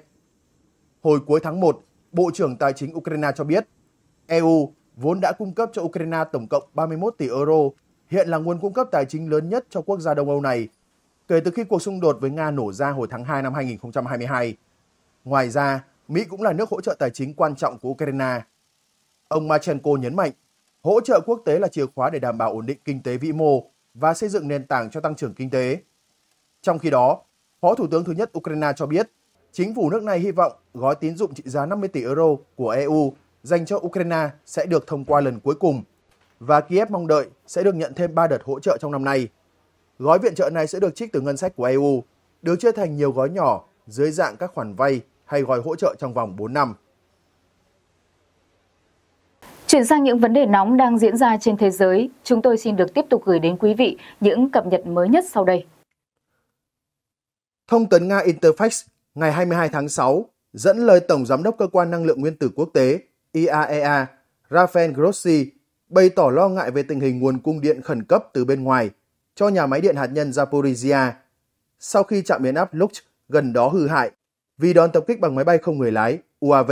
Hồi cuối tháng 1, Bộ trưởng Tài chính Ukraine cho biết, EU vốn đã cung cấp cho Ukraine tổng cộng 31 tỷ euro, hiện là nguồn cung cấp tài chính lớn nhất cho quốc gia Đông Âu này kể từ khi cuộc xung đột với Nga nổ ra hồi tháng 2 năm 2022. Ngoài ra, Mỹ cũng là nước hỗ trợ tài chính quan trọng của Ukraine. Ông Marchenko nhấn mạnh, hỗ trợ quốc tế là chìa khóa để đảm bảo ổn định kinh tế vĩ mô và xây dựng nền tảng cho tăng trưởng kinh tế. Trong khi đó, Phó Thủ tướng thứ nhất Ukraine cho biết, chính phủ nước này hy vọng gói tín dụng trị giá 50 tỷ euro của EU dành cho Ukraine sẽ được thông qua lần cuối cùng và Kiev mong đợi sẽ được nhận thêm 3 đợt hỗ trợ trong năm nay. Gói viện trợ này sẽ được trích từ ngân sách của EU, được chia thành nhiều gói nhỏ dưới dạng các khoản vay hay gói hỗ trợ trong vòng 4 năm. Chuyển sang những vấn đề nóng đang diễn ra trên thế giới, chúng tôi xin được tiếp tục gửi đến quý vị những cập nhật mới nhất sau đây. Thông tấn Nga Interfax ngày 22 tháng 6 dẫn lời Tổng Giám đốc Cơ quan Năng lượng Nguyên tử Quốc tế IAEA e Rafael Grossi bày tỏ lo ngại về tình hình nguồn cung điện khẩn cấp từ bên ngoài cho nhà máy điện hạt nhân Zaporizhia sau khi trạm biến áp Lutsk gần đó hư hại vì đòn tập kích bằng máy bay không người lái UAV.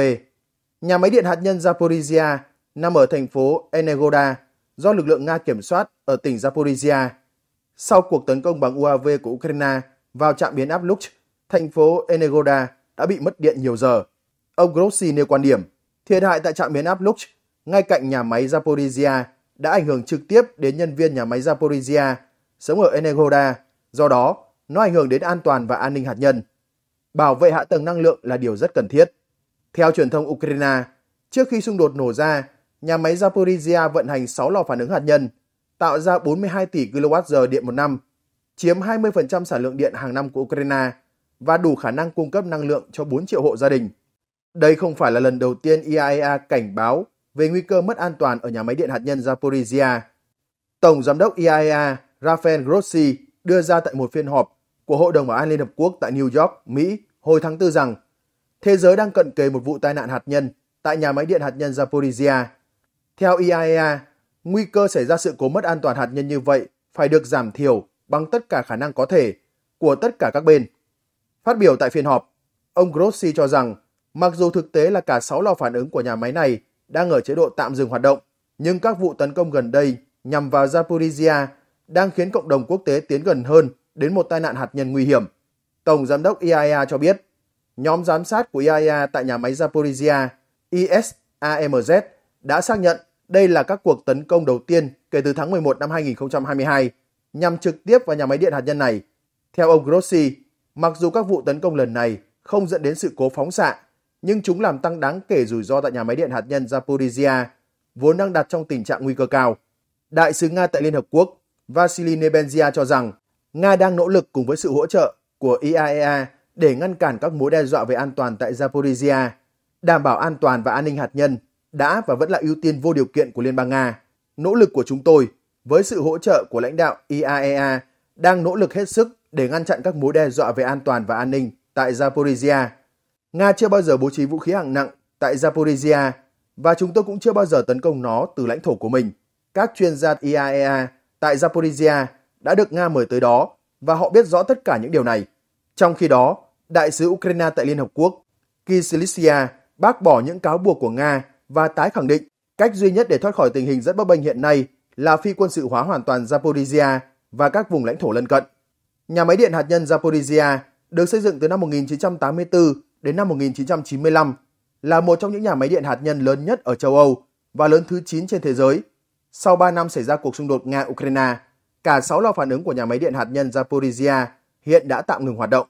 Nhà máy điện hạt nhân Zaporizhia nằm ở thành phố Enegoda do lực lượng Nga kiểm soát ở tỉnh Zaporizhia. Sau cuộc tấn công bằng UAV của Ukraine vào trạm biến áp Lutsk, thành phố Enegoda đã bị mất điện nhiều giờ. Ông Grossi nêu quan điểm, thiệt hại tại trạm biến áp Lutsk ngay cạnh nhà máy Zaporizhia đã ảnh hưởng trực tiếp đến nhân viên nhà máy Zaporizhia sống ở Enegoda, do đó nó ảnh hưởng đến an toàn và an ninh hạt nhân. Bảo vệ hạ tầng năng lượng là điều rất cần thiết. Theo truyền thông Ukraine, trước khi xung đột nổ ra, nhà máy Zaporizhia vận hành 6 lò phản ứng hạt nhân, tạo ra 42 tỷ kWh điện một năm, chiếm 20% sản lượng điện hàng năm của Ukraine và đủ khả năng cung cấp năng lượng cho 4 triệu hộ gia đình. Đây không phải là lần đầu tiên IAEA e cảnh báo về nguy cơ mất an toàn ở nhà máy điện hạt nhân Zaporizhia. Tổng giám đốc IAEA e Rafael Grossi đưa ra tại một phiên họp của Hội đồng Bảo an Liên Hợp Quốc tại New York, Mỹ hồi tháng 4 rằng thế giới đang cận kề một vụ tai nạn hạt nhân tại nhà máy điện hạt nhân Zaporizhia. Theo e IAEA, nguy cơ xảy ra sự cố mất an toàn hạt nhân như vậy phải được giảm thiểu bằng tất cả khả năng có thể của tất cả các bên. Phát biểu tại phiên họp, ông Grossi cho rằng mặc dù thực tế là cả 6 lò phản ứng của nhà máy này đang ở chế độ tạm dừng hoạt động, nhưng các vụ tấn công gần đây nhằm vào Zaporizhia đang khiến cộng đồng quốc tế tiến gần hơn đến một tai nạn hạt nhân nguy hiểm. Tổng Giám đốc IAEA e cho biết, nhóm giám sát của IAEA e tại nhà máy Zaporizhia, ISAMZ, đã xác nhận đây là các cuộc tấn công đầu tiên kể từ tháng 11 năm 2022 nhằm trực tiếp vào nhà máy điện hạt nhân này. Theo ông Grossi, mặc dù các vụ tấn công lần này không dẫn đến sự cố phóng xạ, nhưng chúng làm tăng đáng kể rủi ro tại nhà máy điện hạt nhân Zaporizhia, vốn đang đặt trong tình trạng nguy cơ cao. Đại sứ Nga tại Liên Hợp Quốc Vasily Nebenzia cho rằng Nga đang nỗ lực cùng với sự hỗ trợ của IAEA e để ngăn cản các mối đe dọa về an toàn tại Zaporizhia. Đảm bảo an toàn và an ninh hạt nhân đã và vẫn là ưu tiên vô điều kiện của Liên bang Nga. Nỗ lực của chúng tôi với sự hỗ trợ của lãnh đạo IAEA e đang nỗ lực hết sức để ngăn chặn các mối đe dọa về an toàn và an ninh tại Zaporizhia. Nga chưa bao giờ bố trí vũ khí hạng nặng tại Zaporizhia và chúng tôi cũng chưa bao giờ tấn công nó từ lãnh thổ của mình. Các chuyên gia IAEA e tại Zaporizhia đã được Nga mời tới đó và họ biết rõ tất cả những điều này. Trong khi đó, đại sứ Ukraine tại Liên Hợp Quốc, Kyslytsia, bác bỏ những cáo buộc của Nga và tái khẳng định cách duy nhất để thoát khỏi tình hình rất bấp bênh hiện nay là phi quân sự hóa hoàn toàn Zaporizhia và các vùng lãnh thổ lân cận. Nhà máy điện hạt nhân Zaporizhia được xây dựng từ năm 1984 đến năm 1995 là một trong những nhà máy điện hạt nhân lớn nhất ở châu Âu và lớn thứ 9 trên thế giới sau 3 năm xảy ra cuộc xung đột Nga-Ukraine, cả 6 lò phản ứng của nhà máy điện hạt nhân Zaporizhia hiện đã tạm ngừng hoạt động.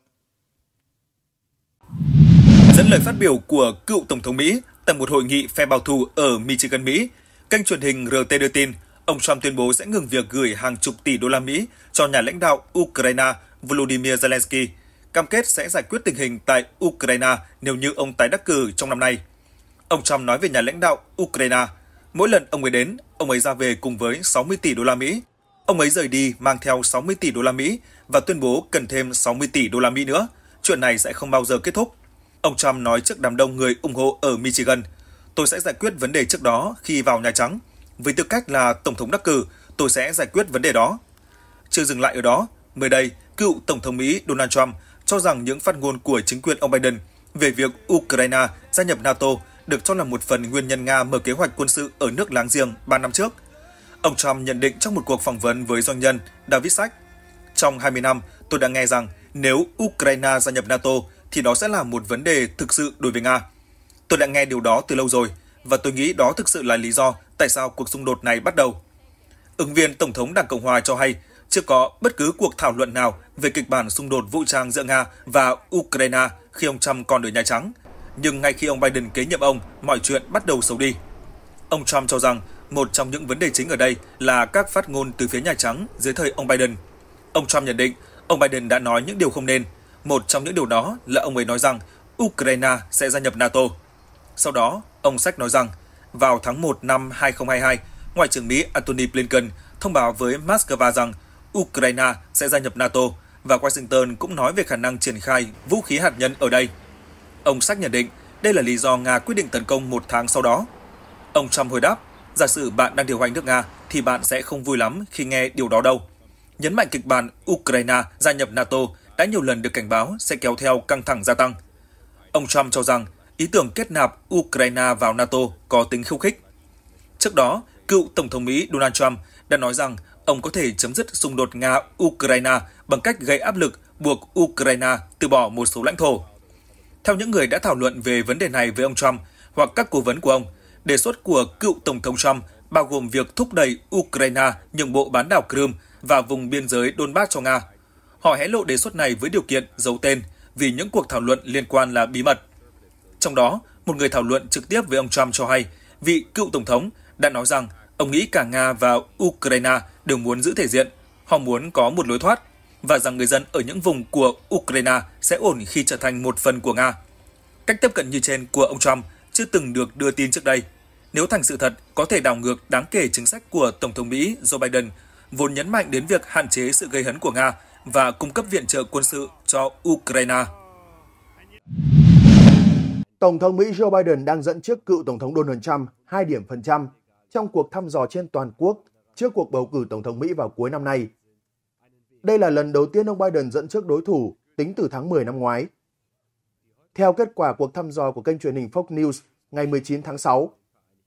Dẫn lời phát biểu của cựu Tổng thống Mỹ tại một hội nghị phe bảo thủ ở Michigan, Mỹ, kênh truyền hình RT đưa tin, ông Trump tuyên bố sẽ ngừng việc gửi hàng chục tỷ đô la Mỹ cho nhà lãnh đạo Ukraine Volodymyr Zelensky, cam kết sẽ giải quyết tình hình tại Ukraine nếu như ông tái đắc cử trong năm nay. Ông Trump nói về nhà lãnh đạo Ukraine – Mỗi lần ông ấy đến, ông ấy ra về cùng với 60 tỷ đô la Mỹ. Ông ấy rời đi mang theo 60 tỷ đô la Mỹ và tuyên bố cần thêm 60 tỷ đô la Mỹ nữa. Chuyện này sẽ không bao giờ kết thúc. Ông Trump nói trước đám đông người ủng hộ ở Michigan, tôi sẽ giải quyết vấn đề trước đó khi vào Nhà Trắng. Với tư cách là Tổng thống đắc cử, tôi sẽ giải quyết vấn đề đó. Chưa dừng lại ở đó, mới đây, cựu Tổng thống Mỹ Donald Trump cho rằng những phát ngôn của chính quyền ông Biden về việc Ukraine gia nhập NATO được cho là một phần nguyên nhân Nga mở kế hoạch quân sự ở nước láng giềng 3 năm trước. Ông Trump nhận định trong một cuộc phỏng vấn với doanh nhân David Sachs, trong 20 năm, tôi đã nghe rằng nếu Ukraine gia nhập NATO thì đó sẽ là một vấn đề thực sự đối với Nga. Tôi đã nghe điều đó từ lâu rồi và tôi nghĩ đó thực sự là lý do tại sao cuộc xung đột này bắt đầu. Ứng viên Tổng thống Đảng Cộng Hòa cho hay chưa có bất cứ cuộc thảo luận nào về kịch bản xung đột vũ trang giữa Nga và Ukraine khi ông Trump còn ở Nhà Trắng – nhưng ngay khi ông Biden kế nhiệm ông, mọi chuyện bắt đầu xấu đi. Ông Trump cho rằng một trong những vấn đề chính ở đây là các phát ngôn từ phía Nhà Trắng dưới thời ông Biden. Ông Trump nhận định ông Biden đã nói những điều không nên. Một trong những điều đó là ông ấy nói rằng Ukraine sẽ gia nhập NATO. Sau đó, ông Sách nói rằng vào tháng 1 năm 2022, Ngoại trưởng Mỹ Antony Blinken thông báo với Moscow rằng Ukraine sẽ gia nhập NATO và Washington cũng nói về khả năng triển khai vũ khí hạt nhân ở đây. Ông Sách nhận định đây là lý do Nga quyết định tấn công một tháng sau đó. Ông Trump hồi đáp, giả sử bạn đang điều hành nước Nga thì bạn sẽ không vui lắm khi nghe điều đó đâu. Nhấn mạnh kịch bản Ukraine gia nhập NATO đã nhiều lần được cảnh báo sẽ kéo theo căng thẳng gia tăng. Ông Trump cho rằng ý tưởng kết nạp Ukraine vào NATO có tính khiêu khích. Trước đó, cựu Tổng thống Mỹ Donald Trump đã nói rằng ông có thể chấm dứt xung đột Nga-Ukraine bằng cách gây áp lực buộc Ukraine từ bỏ một số lãnh thổ. Theo những người đã thảo luận về vấn đề này với ông Trump hoặc các cố vấn của ông, đề xuất của cựu Tổng thống Trump bao gồm việc thúc đẩy Ukraine nhượng bộ bán đảo Crimea và vùng biên giới Donbass cho Nga. Họ hé lộ đề xuất này với điều kiện giấu tên vì những cuộc thảo luận liên quan là bí mật. Trong đó, một người thảo luận trực tiếp với ông Trump cho hay vị cựu Tổng thống đã nói rằng ông nghĩ cả Nga và Ukraine đều muốn giữ thể diện. Họ muốn có một lối thoát và rằng người dân ở những vùng của Ukraine sẽ ổn khi trở thành một phần của Nga. Cách tiếp cận như trên của ông Trump chưa từng được đưa tin trước đây. Nếu thành sự thật, có thể đảo ngược đáng kể chính sách của Tổng thống Mỹ Joe Biden, vốn nhấn mạnh đến việc hạn chế sự gây hấn của Nga và cung cấp viện trợ quân sự cho Ukraine. Tổng thống Mỹ Joe Biden đang dẫn trước cựu Tổng thống Donald Trump 2 điểm phần trăm trong cuộc thăm dò trên toàn quốc trước cuộc bầu cử Tổng thống Mỹ vào cuối năm nay đây là lần đầu tiên ông Biden dẫn trước đối thủ tính từ tháng 10 năm ngoái. Theo kết quả cuộc thăm dò của kênh truyền hình Fox News ngày 19 tháng 6,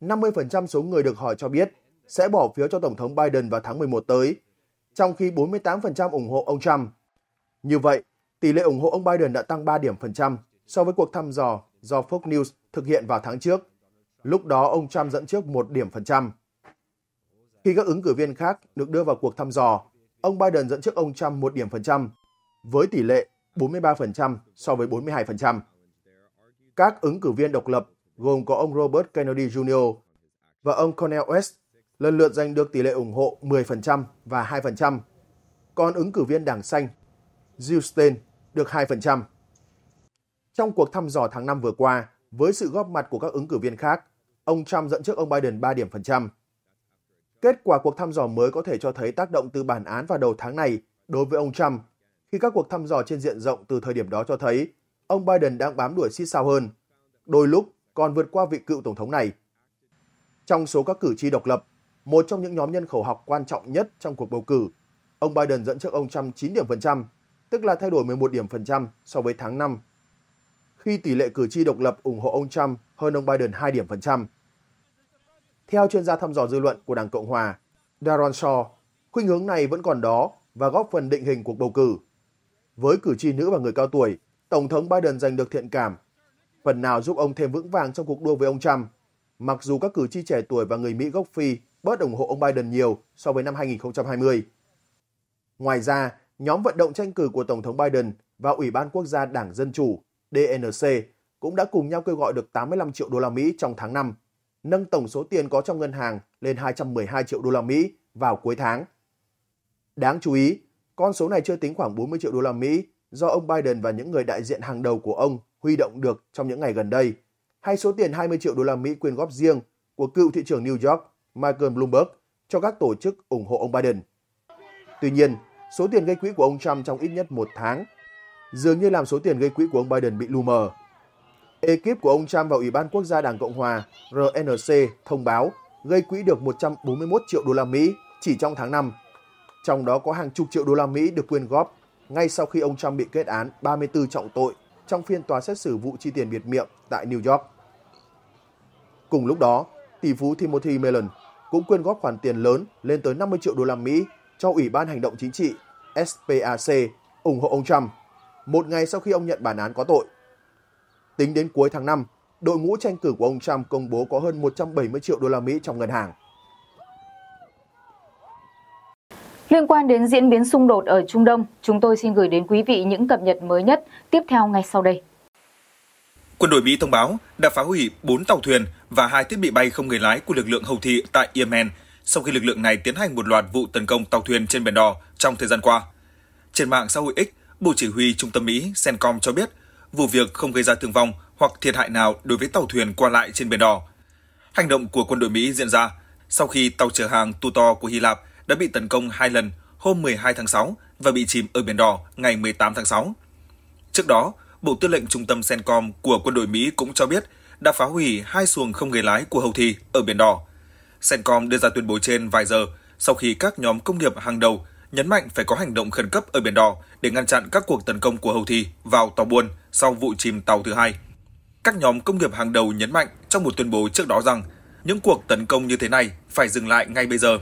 50% số người được hỏi cho biết sẽ bỏ phiếu cho Tổng thống Biden vào tháng 11 tới, trong khi 48% ủng hộ ông Trump. Như vậy, tỷ lệ ủng hộ ông Biden đã tăng 3 điểm phần trăm so với cuộc thăm dò do Fox News thực hiện vào tháng trước. Lúc đó ông Trump dẫn trước 1 điểm phần trăm. Khi các ứng cử viên khác được đưa vào cuộc thăm dò, ông Biden dẫn trước ông Trump một điểm phần trăm, với tỷ lệ 43% so với 42%. Các ứng cử viên độc lập gồm có ông Robert Kennedy Jr. và ông Cornel West lần lượt giành được tỷ lệ ủng hộ 10% và 2%, còn ứng cử viên Đảng Xanh Jill Stein được 2%. Trong cuộc thăm dò tháng 5 vừa qua, với sự góp mặt của các ứng cử viên khác, ông Trump dẫn trước ông Biden 3 điểm phần trăm, Kết quả cuộc thăm dò mới có thể cho thấy tác động từ bản án vào đầu tháng này đối với ông Trump, khi các cuộc thăm dò trên diện rộng từ thời điểm đó cho thấy ông Biden đang bám đuổi xít sao hơn, đôi lúc còn vượt qua vị cựu tổng thống này. Trong số các cử tri độc lập, một trong những nhóm nhân khẩu học quan trọng nhất trong cuộc bầu cử, ông Biden dẫn trước ông Trump 9 điểm phần trăm, tức là thay đổi 11 điểm phần trăm so với tháng 5. Khi tỷ lệ cử tri độc lập ủng hộ ông Trump hơn ông Biden 2 điểm phần trăm, theo chuyên gia thăm dò dư luận của Đảng Cộng Hòa, Daron Shaw, khuynh hướng này vẫn còn đó và góp phần định hình cuộc bầu cử. Với cử tri nữ và người cao tuổi, Tổng thống Biden giành được thiện cảm, phần nào giúp ông thêm vững vàng trong cuộc đua với ông Trump. Mặc dù các cử tri trẻ tuổi và người Mỹ gốc Phi bớt ủng hộ ông Biden nhiều so với năm 2020. Ngoài ra, nhóm vận động tranh cử của Tổng thống Biden và Ủy ban Quốc gia Đảng Dân Chủ DNC cũng đã cùng nhau kêu gọi được 85 triệu đô la Mỹ trong tháng 5 nâng tổng số tiền có trong ngân hàng lên 212 triệu đô la Mỹ vào cuối tháng. Đáng chú ý, con số này chưa tính khoảng 40 triệu đô la Mỹ do ông Biden và những người đại diện hàng đầu của ông huy động được trong những ngày gần đây, hay số tiền 20 triệu đô la Mỹ quyên góp riêng của cựu thị trưởng New York Michael Bloomberg cho các tổ chức ủng hộ ông Biden. Tuy nhiên, số tiền gây quỹ của ông Trump trong ít nhất một tháng dường như làm số tiền gây quỹ của ông Biden bị lu mờ Ekip của ông Trump và Ủy ban Quốc gia Đảng Cộng hòa RNC thông báo gây quỹ được 141 triệu đô la Mỹ chỉ trong tháng 5, trong đó có hàng chục triệu đô la Mỹ được quyên góp ngay sau khi ông Trump bị kết án 34 trọng tội trong phiên tòa xét xử vụ chi tiền biệt miệng tại New York. Cùng lúc đó, tỷ phú Timothy Mellon cũng quyên góp khoản tiền lớn lên tới 50 triệu đô la Mỹ cho Ủy ban Hành động Chính trị SPAC ủng hộ ông Trump, một ngày sau khi ông nhận bản án có tội. Tính đến cuối tháng 5, đội ngũ tranh cử của ông Trump công bố có hơn 170 triệu đô la Mỹ trong ngân hàng. Liên quan đến diễn biến xung đột ở Trung Đông, chúng tôi xin gửi đến quý vị những cập nhật mới nhất tiếp theo ngay sau đây. Quân đội Mỹ thông báo đã phá hủy 4 tàu thuyền và hai thiết bị bay không người lái của lực lượng houthi thị tại Yemen sau khi lực lượng này tiến hành một loạt vụ tấn công tàu thuyền trên biển đỏ trong thời gian qua. Trên mạng xã hội X, Bộ Chỉ huy Trung tâm Mỹ Cencom cho biết vụ việc không gây ra thương vong hoặc thiệt hại nào đối với tàu thuyền qua lại trên biển đỏ. Hành động của quân đội Mỹ diễn ra sau khi tàu chở hàng to của Hy Lạp đã bị tấn công hai lần hôm 12 tháng 6 và bị chìm ở biển đỏ ngày 18 tháng 6. Trước đó, Bộ Tư lệnh Trung tâm CENTCOM của quân đội Mỹ cũng cho biết đã phá hủy hai xuồng không người lái của Thì ở biển đỏ. CENTCOM đưa ra tuyên bố trên vài giờ sau khi các nhóm công nghiệp hàng đầu nhấn mạnh phải có hành động khẩn cấp ở Biển Đỏ để ngăn chặn các cuộc tấn công của hầu thi vào tàu buôn sau vụ chìm tàu thứ hai. Các nhóm công nghiệp hàng đầu nhấn mạnh trong một tuyên bố trước đó rằng những cuộc tấn công như thế này phải dừng lại ngay bây giờ.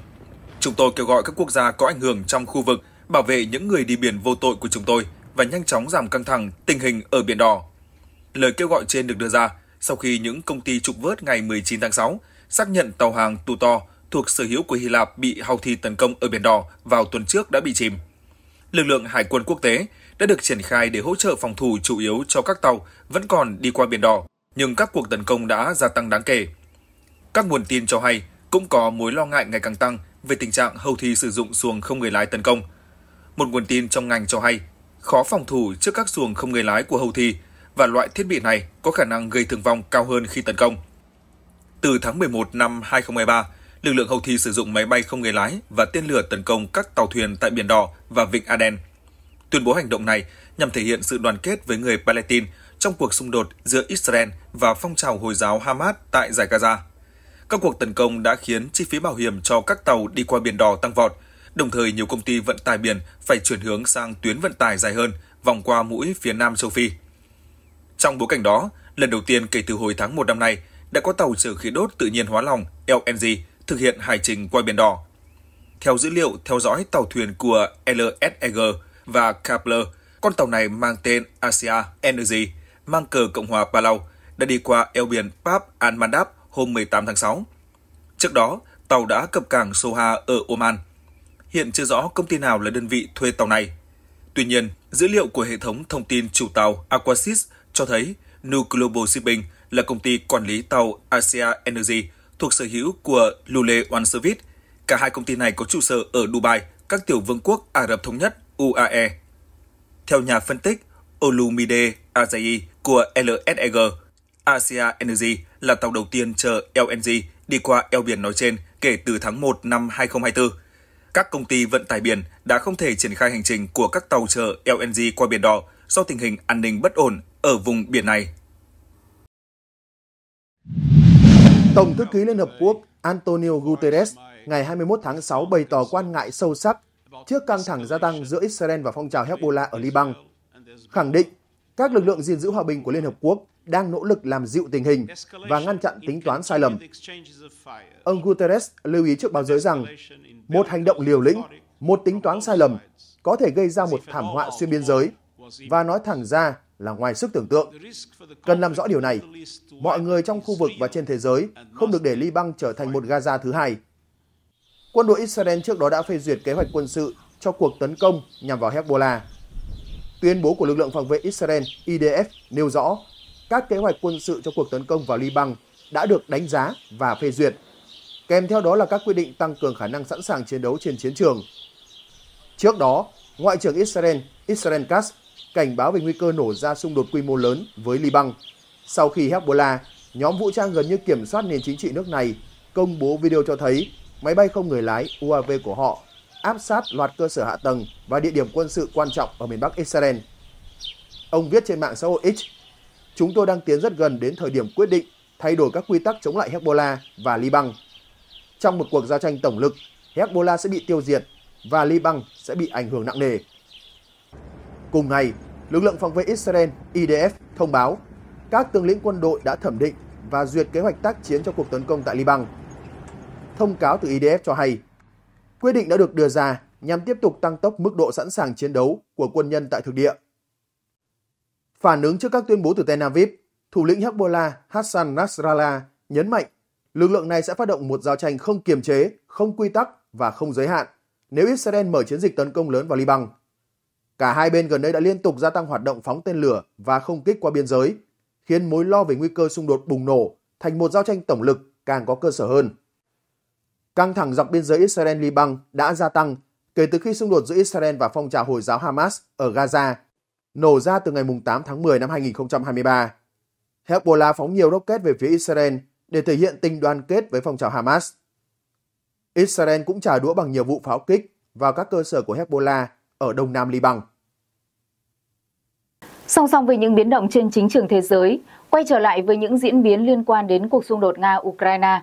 Chúng tôi kêu gọi các quốc gia có ảnh hưởng trong khu vực bảo vệ những người đi biển vô tội của chúng tôi và nhanh chóng giảm căng thẳng tình hình ở Biển Đỏ. Lời kêu gọi trên được đưa ra sau khi những công ty trục vớt ngày 19 tháng 6 xác nhận tàu hàng to thuộc sở hữu của Hy Lạp bị Houthi tấn công ở Biển Đỏ vào tuần trước đã bị chìm. Lực lượng Hải quân quốc tế đã được triển khai để hỗ trợ phòng thủ chủ yếu cho các tàu vẫn còn đi qua Biển Đỏ, nhưng các cuộc tấn công đã gia tăng đáng kể. Các nguồn tin cho hay cũng có mối lo ngại ngày càng tăng về tình trạng Houthi sử dụng xuồng không người lái tấn công. Một nguồn tin trong ngành cho hay khó phòng thủ trước các xuồng không người lái của Houthi và loại thiết bị này có khả năng gây thương vong cao hơn khi tấn công. Từ tháng 11 năm 2023, lực lượng Houthi sử dụng máy bay không người lái và tên lửa tấn công các tàu thuyền tại Biển Đỏ và Vịnh Aden. Tuyên bố hành động này nhằm thể hiện sự đoàn kết với người Palestine trong cuộc xung đột giữa Israel và phong trào Hồi giáo Hamas tại giải Gaza. Các cuộc tấn công đã khiến chi phí bảo hiểm cho các tàu đi qua Biển Đỏ tăng vọt, đồng thời nhiều công ty vận tải biển phải chuyển hướng sang tuyến vận tải dài hơn, vòng qua mũi phía Nam châu Phi. Trong bối cảnh đó, lần đầu tiên kể từ hồi tháng 1 năm nay, đã có tàu chở khí đốt tự nhiên hóa lỏng LNG thực hiện hải trình qua Biển Đỏ. Theo dữ liệu theo dõi tàu thuyền của LSEG và Kepler, con tàu này mang tên Asia Energy, mang cờ Cộng hòa Palau, đã đi qua eo biển Pap an Mandab hôm 18 tháng 6. Trước đó, tàu đã cập cảng Soha ở Oman. Hiện chưa rõ công ty nào là đơn vị thuê tàu này. Tuy nhiên, dữ liệu của hệ thống thông tin chủ tàu Aquasis cho thấy New Global Shipping là công ty quản lý tàu Asia Energy – thuộc sở hữu của Lule One Service. Cả hai công ty này có trụ sở ở Dubai, các tiểu vương quốc Ả Rập Thống Nhất UAE. Theo nhà phân tích Olumide Ajayi của LSEG, Asia Energy là tàu đầu tiên chở LNG đi qua eo biển nói trên kể từ tháng 1 năm 2024. Các công ty vận tải biển đã không thể triển khai hành trình của các tàu chở LNG qua biển đỏ do tình hình an ninh bất ổn ở vùng biển này Tổng thư ký Liên Hợp Quốc Antonio Guterres ngày 21 tháng 6 bày tỏ quan ngại sâu sắc trước căng thẳng gia tăng giữa Israel và phong trào Hezbollah ở Liban, khẳng định các lực lượng gìn giữ hòa bình của Liên Hợp Quốc đang nỗ lực làm dịu tình hình và ngăn chặn tính toán sai lầm. Ông Guterres lưu ý trước báo giới rằng một hành động liều lĩnh, một tính toán sai lầm có thể gây ra một thảm họa xuyên biên giới và nói thẳng ra là ngoài sức tưởng tượng. Cần làm rõ điều này. Mọi người trong khu vực và trên thế giới không được để Liban trở thành một Gaza thứ hai. Quân đội Israel trước đó đã phê duyệt kế hoạch quân sự cho cuộc tấn công nhằm vào Hezbollah. Tuyên bố của lực lượng phòng vệ Israel IDF nêu rõ các kế hoạch quân sự cho cuộc tấn công vào Liban đã được đánh giá và phê duyệt. Kèm theo đó là các quy định tăng cường khả năng sẵn sàng chiến đấu trên chiến trường. Trước đó, Ngoại trưởng Israel Israel Katz cảnh báo về nguy cơ nổ ra xung đột quy mô lớn với Liban. Sau khi Hezbollah, nhóm vũ trang gần như kiểm soát nền chính trị nước này, công bố video cho thấy máy bay không người lái UAV của họ áp sát loạt cơ sở hạ tầng và địa điểm quân sự quan trọng ở miền Bắc Israel. Ông viết trên mạng xã hội X, Chúng tôi đang tiến rất gần đến thời điểm quyết định thay đổi các quy tắc chống lại Hezbollah và Liban. Trong một cuộc giao tranh tổng lực, Hezbollah sẽ bị tiêu diệt và Liban sẽ bị ảnh hưởng nặng nề. Cùng ngày, lực lượng phòng vệ Israel IDF thông báo các tướng lĩnh quân đội đã thẩm định và duyệt kế hoạch tác chiến cho cuộc tấn công tại Liban. Thông cáo từ IDF cho hay, quyết định đã được đưa ra nhằm tiếp tục tăng tốc mức độ sẵn sàng chiến đấu của quân nhân tại thực địa. Phản ứng trước các tuyên bố từ Tel Aviv, thủ lĩnh Hezbollah Hassan Nasrallah nhấn mạnh lực lượng này sẽ phát động một giao tranh không kiềm chế, không quy tắc và không giới hạn nếu Israel mở chiến dịch tấn công lớn vào Liban. Cả hai bên gần đây đã liên tục gia tăng hoạt động phóng tên lửa và không kích qua biên giới, khiến mối lo về nguy cơ xung đột bùng nổ thành một giao tranh tổng lực càng có cơ sở hơn. Căng thẳng dọc biên giới Israel-Liban đã gia tăng kể từ khi xung đột giữa Israel và phong trào Hồi giáo Hamas ở Gaza nổ ra từ ngày 8 tháng 10 năm 2023. Hezbollah phóng nhiều rocket về phía Israel để thể hiện tình đoàn kết với phong trào Hamas. Israel cũng trả đũa bằng nhiều vụ pháo kích vào các cơ sở của Hezbollah ở đông nam Liban. Song song với những biến động trên chính trường thế giới, quay trở lại với những diễn biến liên quan đến cuộc xung đột Nga-Ukraine.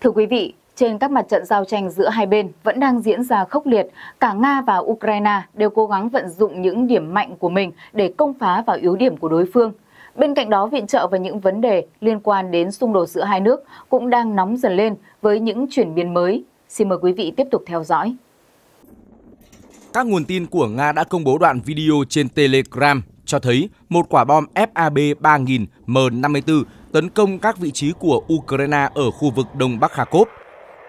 Thưa quý vị, trên các mặt trận giao tranh giữa hai bên vẫn đang diễn ra khốc liệt, cả Nga và Ukraine đều cố gắng vận dụng những điểm mạnh của mình để công phá vào yếu điểm của đối phương. Bên cạnh đó, viện trợ và những vấn đề liên quan đến xung đột giữa hai nước cũng đang nóng dần lên với những chuyển biến mới. Xin mời quý vị tiếp tục theo dõi. Các nguồn tin của Nga đã công bố đoạn video trên Telegram cho thấy một quả bom FAB 3000 M54 tấn công các vị trí của Ukraine ở khu vực Đông Bắc Kharkov.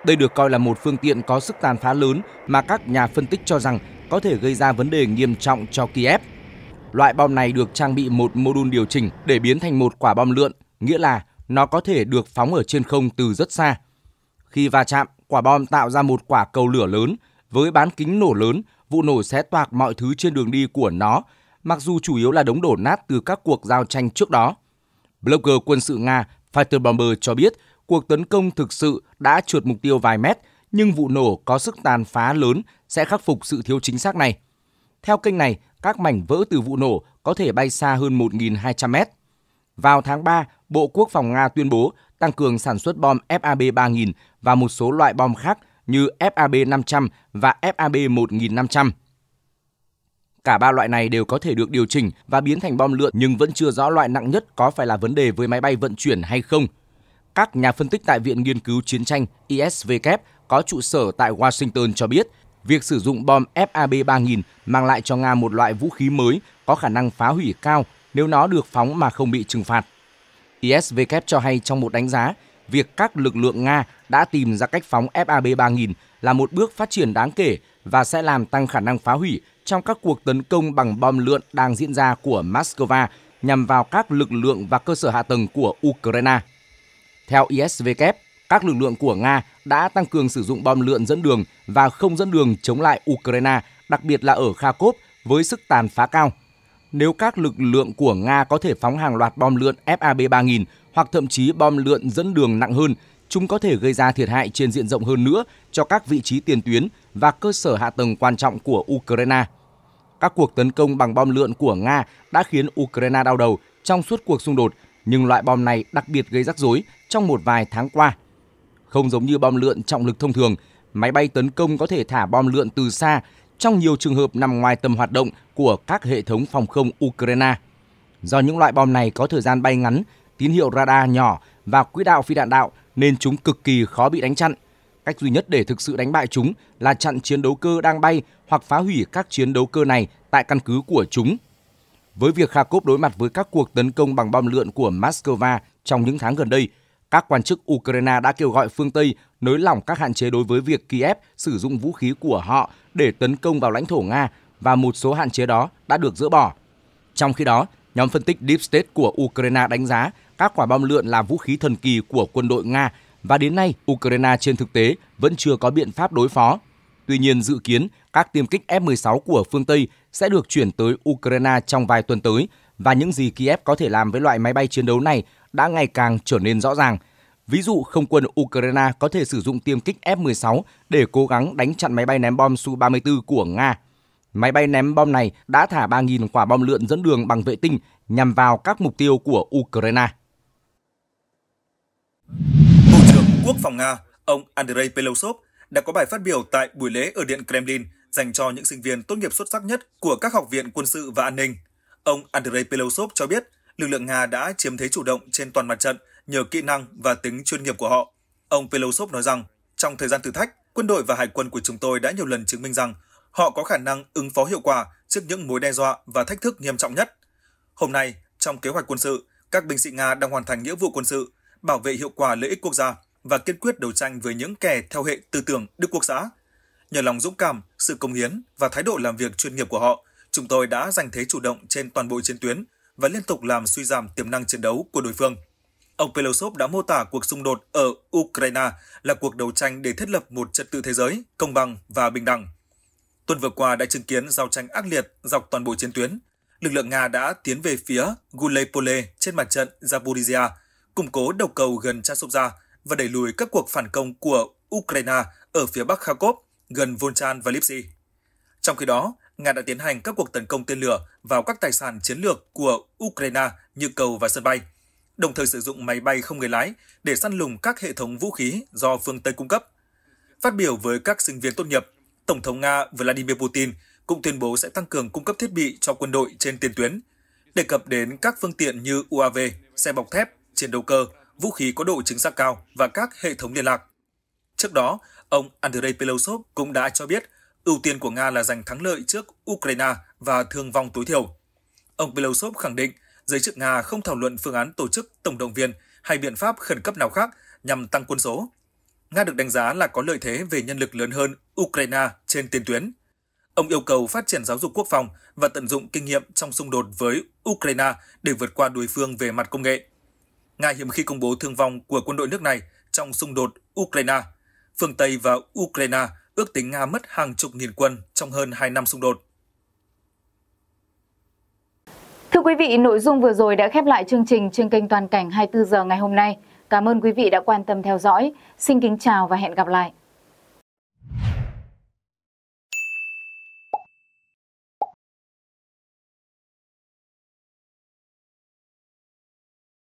Đây được coi là một phương tiện có sức tàn phá lớn mà các nhà phân tích cho rằng có thể gây ra vấn đề nghiêm trọng cho Kiev. Loại bom này được trang bị một mô đun điều chỉnh để biến thành một quả bom lượn, nghĩa là nó có thể được phóng ở trên không từ rất xa. Khi va chạm, quả bom tạo ra một quả cầu lửa lớn với bán kính nổ lớn, vụ nổ sẽ toạc mọi thứ trên đường đi của nó mặc dù chủ yếu là đống đổ nát từ các cuộc giao tranh trước đó. Blogger quân sự Nga Fighter Bomber cho biết cuộc tấn công thực sự đã trượt mục tiêu vài mét, nhưng vụ nổ có sức tàn phá lớn sẽ khắc phục sự thiếu chính xác này. Theo kênh này, các mảnh vỡ từ vụ nổ có thể bay xa hơn 1.200 mét. Vào tháng 3, Bộ Quốc phòng Nga tuyên bố tăng cường sản xuất bom FAB-3000 và một số loại bom khác như FAB-500 và FAB-1500. Cả ba loại này đều có thể được điều chỉnh và biến thành bom lượn nhưng vẫn chưa rõ loại nặng nhất có phải là vấn đề với máy bay vận chuyển hay không. Các nhà phân tích tại Viện Nghiên cứu Chiến tranh ISVK có trụ sở tại Washington cho biết, việc sử dụng bom FAB-3000 mang lại cho Nga một loại vũ khí mới có khả năng phá hủy cao nếu nó được phóng mà không bị trừng phạt. ISVK cho hay trong một đánh giá, việc các lực lượng Nga đã tìm ra cách phóng FAB-3000 là một bước phát triển đáng kể và sẽ làm tăng khả năng phá hủy trong các cuộc tấn công bằng bom lượn đang diễn ra của Moscow nhằm vào các lực lượng và cơ sở hạ tầng của Ukraine. Theo ISVK, các lực lượng của Nga đã tăng cường sử dụng bom lượn dẫn đường và không dẫn đường chống lại Ukraine, đặc biệt là ở Kharkov với sức tàn phá cao. Nếu các lực lượng của Nga có thể phóng hàng loạt bom lượn FAB-3000 hoặc thậm chí bom lượn dẫn đường nặng hơn, chúng có thể gây ra thiệt hại trên diện rộng hơn nữa cho các vị trí tiền tuyến và cơ sở hạ tầng quan trọng của Ukraine. Các cuộc tấn công bằng bom lượn của Nga đã khiến Ukraine đau đầu trong suốt cuộc xung đột, nhưng loại bom này đặc biệt gây rắc rối trong một vài tháng qua. Không giống như bom lượn trọng lực thông thường, máy bay tấn công có thể thả bom lượn từ xa, trong nhiều trường hợp nằm ngoài tầm hoạt động của các hệ thống phòng không Ukraine. Do những loại bom này có thời gian bay ngắn, tín hiệu radar nhỏ và quỹ đạo phi đạn đạo nên chúng cực kỳ khó bị đánh chặn – Cách duy nhất để thực sự đánh bại chúng là chặn chiến đấu cơ đang bay hoặc phá hủy các chiến đấu cơ này tại căn cứ của chúng. Với việc Kharkov đối mặt với các cuộc tấn công bằng bom lượn của Moscow trong những tháng gần đây, các quan chức Ukraine đã kêu gọi phương Tây nới lỏng các hạn chế đối với việc Kiev sử dụng vũ khí của họ để tấn công vào lãnh thổ Nga và một số hạn chế đó đã được dỡ bỏ. Trong khi đó, nhóm phân tích Deep State của Ukraine đánh giá các quả bom lượn là vũ khí thần kỳ của quân đội Nga và đến nay Ukraine trên thực tế vẫn chưa có biện pháp đối phó. Tuy nhiên dự kiến các tiêm kích F-16 của phương Tây sẽ được chuyển tới Ukraine trong vài tuần tới và những gì Kiev có thể làm với loại máy bay chiến đấu này đã ngày càng trở nên rõ ràng. Ví dụ, không quân Ukraine có thể sử dụng tiêm kích F-16 để cố gắng đánh chặn máy bay ném bom Su-34 của Nga. Máy bay ném bom này đã thả 3.000 quả bom lượn dẫn đường bằng vệ tinh nhằm vào các mục tiêu của Ukraine. Quốc phòng Nga, ông Andrei Pelosov đã có bài phát biểu tại buổi lễ ở Điện Kremlin dành cho những sinh viên tốt nghiệp xuất sắc nhất của các học viện quân sự và an ninh. Ông Andrei Pelosov cho biết lực lượng Nga đã chiếm thế chủ động trên toàn mặt trận nhờ kỹ năng và tính chuyên nghiệp của họ. Ông Pelosov nói rằng, trong thời gian thử thách, quân đội và hải quân của chúng tôi đã nhiều lần chứng minh rằng họ có khả năng ứng phó hiệu quả trước những mối đe dọa và thách thức nghiêm trọng nhất. Hôm nay, trong kế hoạch quân sự, các binh sĩ Nga đang hoàn thành nghĩa vụ quân sự, bảo vệ hiệu quả lợi ích quốc gia và kiên quyết đấu tranh với những kẻ theo hệ tư tưởng Đức Quốc xã. Nhờ lòng dũng cảm, sự công hiến và thái độ làm việc chuyên nghiệp của họ, chúng tôi đã giành thế chủ động trên toàn bộ chiến tuyến và liên tục làm suy giảm tiềm năng chiến đấu của đối phương. Ông Pelosov đã mô tả cuộc xung đột ở Ukraine là cuộc đấu tranh để thiết lập một trật tự thế giới công bằng và bình đẳng. Tuần vừa qua đã chứng kiến giao tranh ác liệt dọc toàn bộ chiến tuyến. Lực lượng Nga đã tiến về phía Gulepole trên mặt trận Zaporizhia, củng cố đầu cầu gần Chasovia và đẩy lùi các cuộc phản công của Ukraine ở phía bắc Kharkov, gần Volchan và Lipsy. Trong khi đó, Nga đã tiến hành các cuộc tấn công tên lửa vào các tài sản chiến lược của Ukraine như cầu và sân bay, đồng thời sử dụng máy bay không người lái để săn lùng các hệ thống vũ khí do phương Tây cung cấp. Phát biểu với các sinh viên tốt nghiệp, Tổng thống Nga Vladimir Putin cũng tuyên bố sẽ tăng cường cung cấp thiết bị cho quân đội trên tiền tuyến, đề cập đến các phương tiện như UAV, xe bọc thép, chiến đấu cơ vũ khí có độ chính xác cao và các hệ thống liên lạc. Trước đó, ông Andrei Pelosov cũng đã cho biết ưu tiên của Nga là giành thắng lợi trước Ukraine và thương vong tối thiểu. Ông Pelosov khẳng định giới chức Nga không thảo luận phương án tổ chức tổng động viên hay biện pháp khẩn cấp nào khác nhằm tăng quân số. Nga được đánh giá là có lợi thế về nhân lực lớn hơn Ukraine trên tiền tuyến. Ông yêu cầu phát triển giáo dục quốc phòng và tận dụng kinh nghiệm trong xung đột với Ukraine để vượt qua đối phương về mặt công nghệ. Nga hiếm khi công bố thương vong của quân đội nước này trong xung đột Ukraine. Phương Tây và Ukraine ước tính Nga mất hàng chục nghìn quân trong hơn 2 năm xung đột. Thưa quý vị, nội dung vừa rồi đã khép lại chương trình trên kênh Toàn cảnh 24 giờ ngày hôm nay. Cảm ơn quý vị đã quan tâm theo dõi. Xin kính chào và hẹn gặp lại.